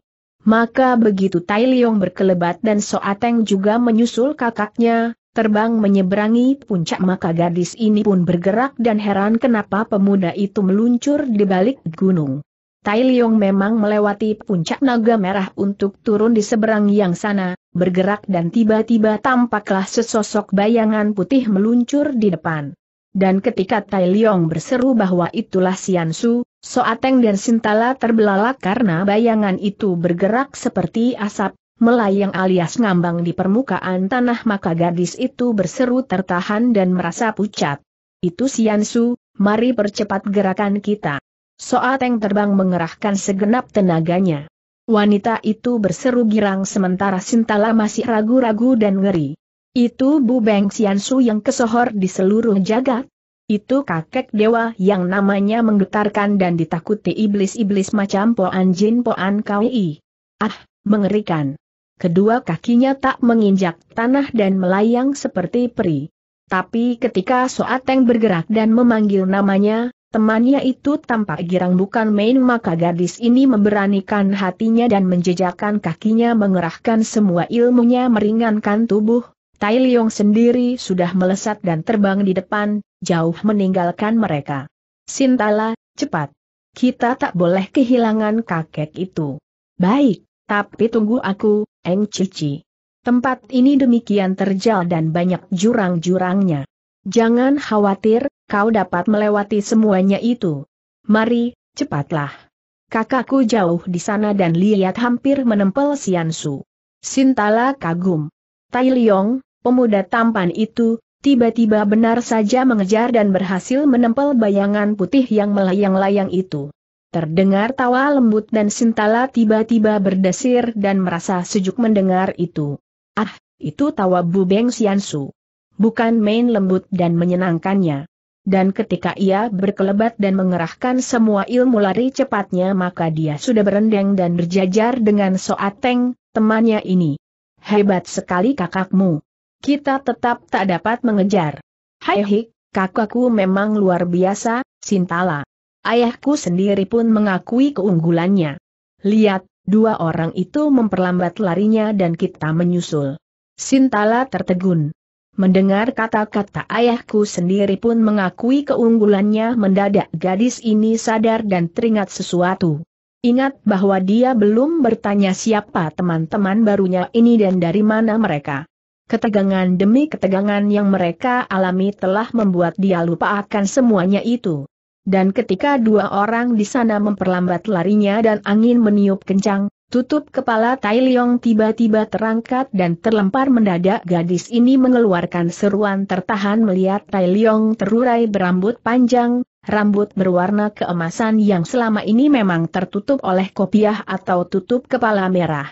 Maka begitu Tai Liong berkelebat dan Soateng juga menyusul kakaknya, terbang menyeberangi puncak maka gadis ini pun bergerak dan heran kenapa pemuda itu meluncur di balik gunung. Tai Liong memang melewati puncak naga merah untuk turun di seberang yang sana, bergerak dan tiba-tiba tampaklah sesosok bayangan putih meluncur di depan. Dan ketika Tai Liong berseru bahwa itulah Sian Su, Soateng dan Sintala terbelalak karena bayangan itu bergerak seperti asap, melayang alias ngambang di permukaan tanah maka gadis itu berseru tertahan dan merasa pucat. Itu Sian Su, mari percepat gerakan kita. Soateng yang terbang mengerahkan segenap tenaganya. Wanita itu berseru girang sementara Sintala masih ragu-ragu dan ngeri. Itu Bu Beng Xiansu yang kesohor di seluruh jagat. Itu kakek dewa yang namanya menggetarkan dan ditakuti iblis-iblis macam Poan Jin Poan Kaui. Ah, mengerikan. Kedua kakinya tak menginjak tanah dan melayang seperti peri. Tapi ketika Soateng bergerak dan memanggil namanya, Temannya itu tampak girang bukan main maka gadis ini memberanikan hatinya dan menjejakkan kakinya mengerahkan semua ilmunya meringankan tubuh. Tai Liong sendiri sudah melesat dan terbang di depan, jauh meninggalkan mereka. Sintala, cepat. Kita tak boleh kehilangan kakek itu. Baik, tapi tunggu aku, Eng Cici. Tempat ini demikian terjal dan banyak jurang-jurangnya. Jangan khawatir, kau dapat melewati semuanya itu. Mari, cepatlah. Kakakku jauh di sana dan lihat hampir menempel Siansu. Sintala kagum. Tai Liong, pemuda tampan itu, tiba-tiba benar saja mengejar dan berhasil menempel bayangan putih yang melayang-layang itu. Terdengar tawa lembut dan Sintala tiba-tiba berdesir dan merasa sejuk mendengar itu. Ah, itu tawa Bubeng Siansu. Bukan main lembut dan menyenangkannya dan ketika ia berkelebat dan mengerahkan semua ilmu lari cepatnya maka dia sudah berendeng dan berjajar dengan Soateng, temannya ini. Hebat sekali kakakmu. Kita tetap tak dapat mengejar. Hai kakakku memang luar biasa, Sintala. Ayahku sendiri pun mengakui keunggulannya. Lihat, dua orang itu memperlambat larinya dan kita menyusul. Sintala tertegun. Mendengar kata-kata ayahku sendiri pun mengakui keunggulannya mendadak gadis ini sadar dan teringat sesuatu. Ingat bahwa dia belum bertanya siapa teman-teman barunya ini dan dari mana mereka. Ketegangan demi ketegangan yang mereka alami telah membuat dia lupa akan semuanya itu. Dan ketika dua orang di sana memperlambat larinya dan angin meniup kencang, Tutup kepala Tai Liong tiba-tiba terangkat dan terlempar mendadak gadis ini mengeluarkan seruan tertahan melihat Tai Liong terurai berambut panjang, rambut berwarna keemasan yang selama ini memang tertutup oleh kopiah atau tutup kepala merah.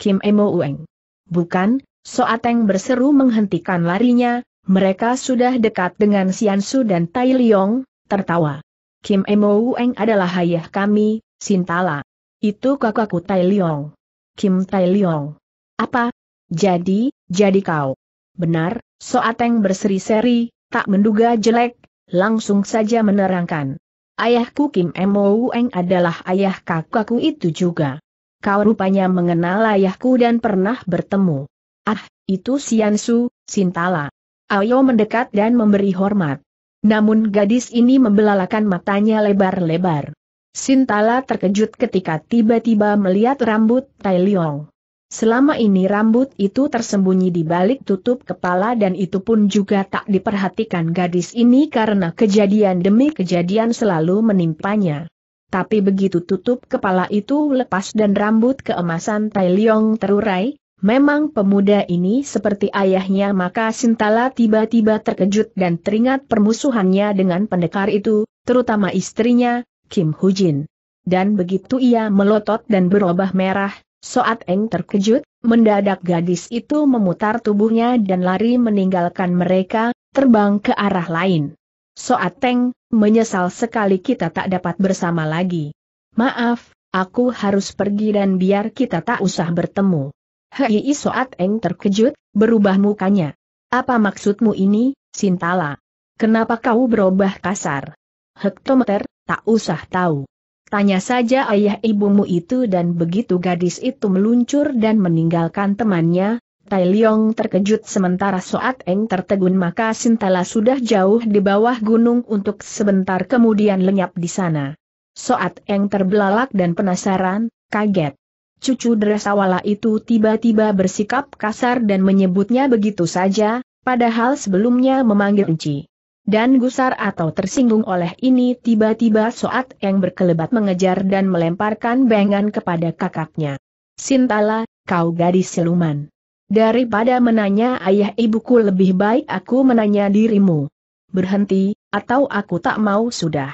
Kim Emo Ueng. Bukan, Soateng berseru menghentikan larinya, mereka sudah dekat dengan Siansu dan Tai Liong, tertawa. Kim Emo Ueng adalah ayah kami, Sintala. Itu kakakku Tai Liong. Kim Tai Liong. Apa? Jadi, jadi kau. Benar, Soateng berseri-seri, tak menduga jelek, langsung saja menerangkan. Ayahku Kim Moueng adalah ayah kakakku itu juga. Kau rupanya mengenal ayahku dan pernah bertemu. Ah, itu Siansu, Sintala. Ayo mendekat dan memberi hormat. Namun gadis ini membelalakan matanya lebar-lebar. Sintala terkejut ketika tiba-tiba melihat rambut Tai Leong. Selama ini rambut itu tersembunyi di balik tutup kepala dan itu pun juga tak diperhatikan gadis ini karena kejadian demi kejadian selalu menimpanya. Tapi begitu tutup kepala itu lepas dan rambut keemasan Tai Leong terurai, memang pemuda ini seperti ayahnya maka Sintala tiba-tiba terkejut dan teringat permusuhannya dengan pendekar itu, terutama istrinya, Kim Hujin. Dan begitu ia melotot dan berubah merah, Soat Eng terkejut, mendadak gadis itu memutar tubuhnya dan lari meninggalkan mereka, terbang ke arah lain. Soat Eng, menyesal sekali kita tak dapat bersama lagi. Maaf, aku harus pergi dan biar kita tak usah bertemu. Hei Soat Eng terkejut, berubah mukanya. Apa maksudmu ini, Sintala? Kenapa kau berubah kasar? Hektometer, tak usah tahu. Tanya saja ayah ibumu itu dan begitu gadis itu meluncur dan meninggalkan temannya, Tai Leong terkejut sementara Soat Eng tertegun maka Sintala sudah jauh di bawah gunung untuk sebentar kemudian lenyap di sana. Soat Eng terbelalak dan penasaran, kaget. Cucu Dresawala itu tiba-tiba bersikap kasar dan menyebutnya begitu saja, padahal sebelumnya memanggil Enci. Dan gusar atau tersinggung oleh ini tiba-tiba Soat yang berkelebat mengejar dan melemparkan bengan kepada kakaknya. Sintala, kau gadis siluman. Daripada menanya ayah ibuku lebih baik aku menanya dirimu. Berhenti, atau aku tak mau sudah.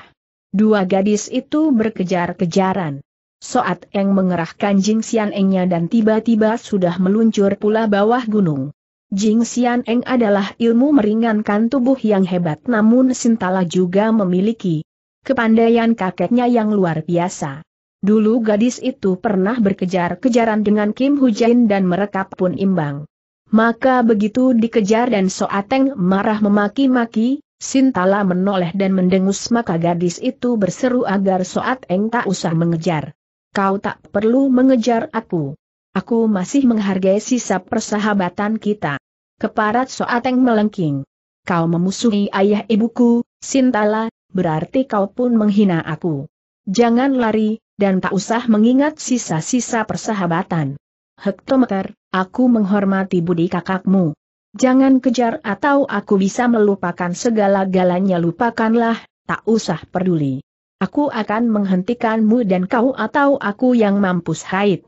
Dua gadis itu berkejar-kejaran. Soat Eng mengerahkan jingsian Engnya dan tiba-tiba sudah meluncur pula bawah gunung. Jing Xian Eng adalah ilmu meringankan tubuh yang hebat namun Sintala juga memiliki kepandaian kakeknya yang luar biasa. Dulu gadis itu pernah berkejar-kejaran dengan Kim Hujain dan mereka pun imbang. Maka begitu dikejar dan Soateng marah memaki-maki, Sintala menoleh dan mendengus maka gadis itu berseru agar Soateng tak usah mengejar. Kau tak perlu mengejar aku. Aku masih menghargai sisa persahabatan kita. Keparat Soateng melengking. Kau memusuhi ayah ibuku, Sintala, berarti kau pun menghina aku. Jangan lari, dan tak usah mengingat sisa-sisa persahabatan. Hektometer, aku menghormati budi kakakmu. Jangan kejar atau aku bisa melupakan segala-galanya lupakanlah, tak usah peduli. Aku akan menghentikanmu dan kau atau aku yang mampus haid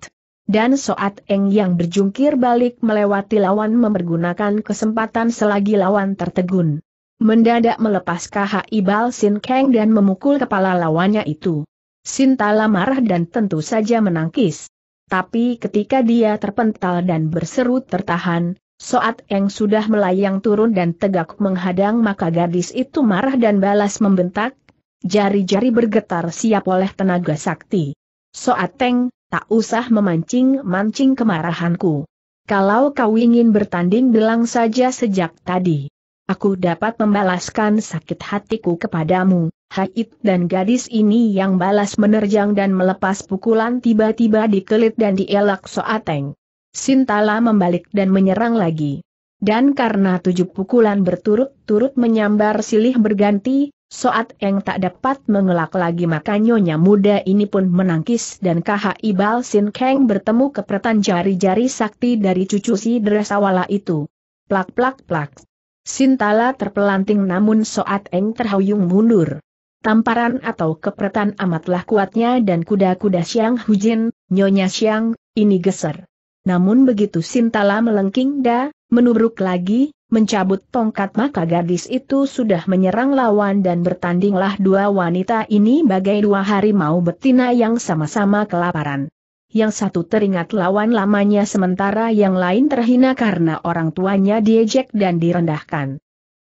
dan Soat Eng yang berjungkir balik melewati lawan mempergunakan kesempatan selagi lawan tertegun. Mendadak melepas KHI ibal Sin Kang dan memukul kepala lawannya itu. Sintala marah dan tentu saja menangkis. Tapi ketika dia terpental dan berseru tertahan, Soat Eng sudah melayang turun dan tegak menghadang maka gadis itu marah dan balas membentak, jari-jari bergetar siap oleh tenaga sakti. Soat Eng, tak usah memancing-mancing kemarahanku. Kalau kau ingin bertanding bilang saja sejak tadi. Aku dapat membalaskan sakit hatiku kepadamu, Haid dan gadis ini yang balas menerjang dan melepas pukulan tiba-tiba dikelit dan dielak Soateng. Sintala membalik dan menyerang lagi. Dan karena tujuh pukulan berturut-turut menyambar silih berganti, Soat Eng tak dapat mengelak lagi maka nyonya muda ini pun menangkis dan KHI Bal Sin Kang bertemu kepretan jari-jari sakti dari cucu si Dresawala itu. Plak plak plak. Sintala terpelanting namun Soat Eng terhuyung mundur. Tamparan atau kepretan amatlah kuatnya dan kuda-kuda Siang Hujin, nyonya Siang, ini geser. Namun begitu Sintala melengking da, menubruk lagi, mencabut tongkat maka gadis itu sudah menyerang lawan dan bertandinglah dua wanita ini bagai dua harimau betina yang sama-sama kelaparan. Yang satu teringat lawan lamanya sementara yang lain terhina karena orang tuanya diejek dan direndahkan.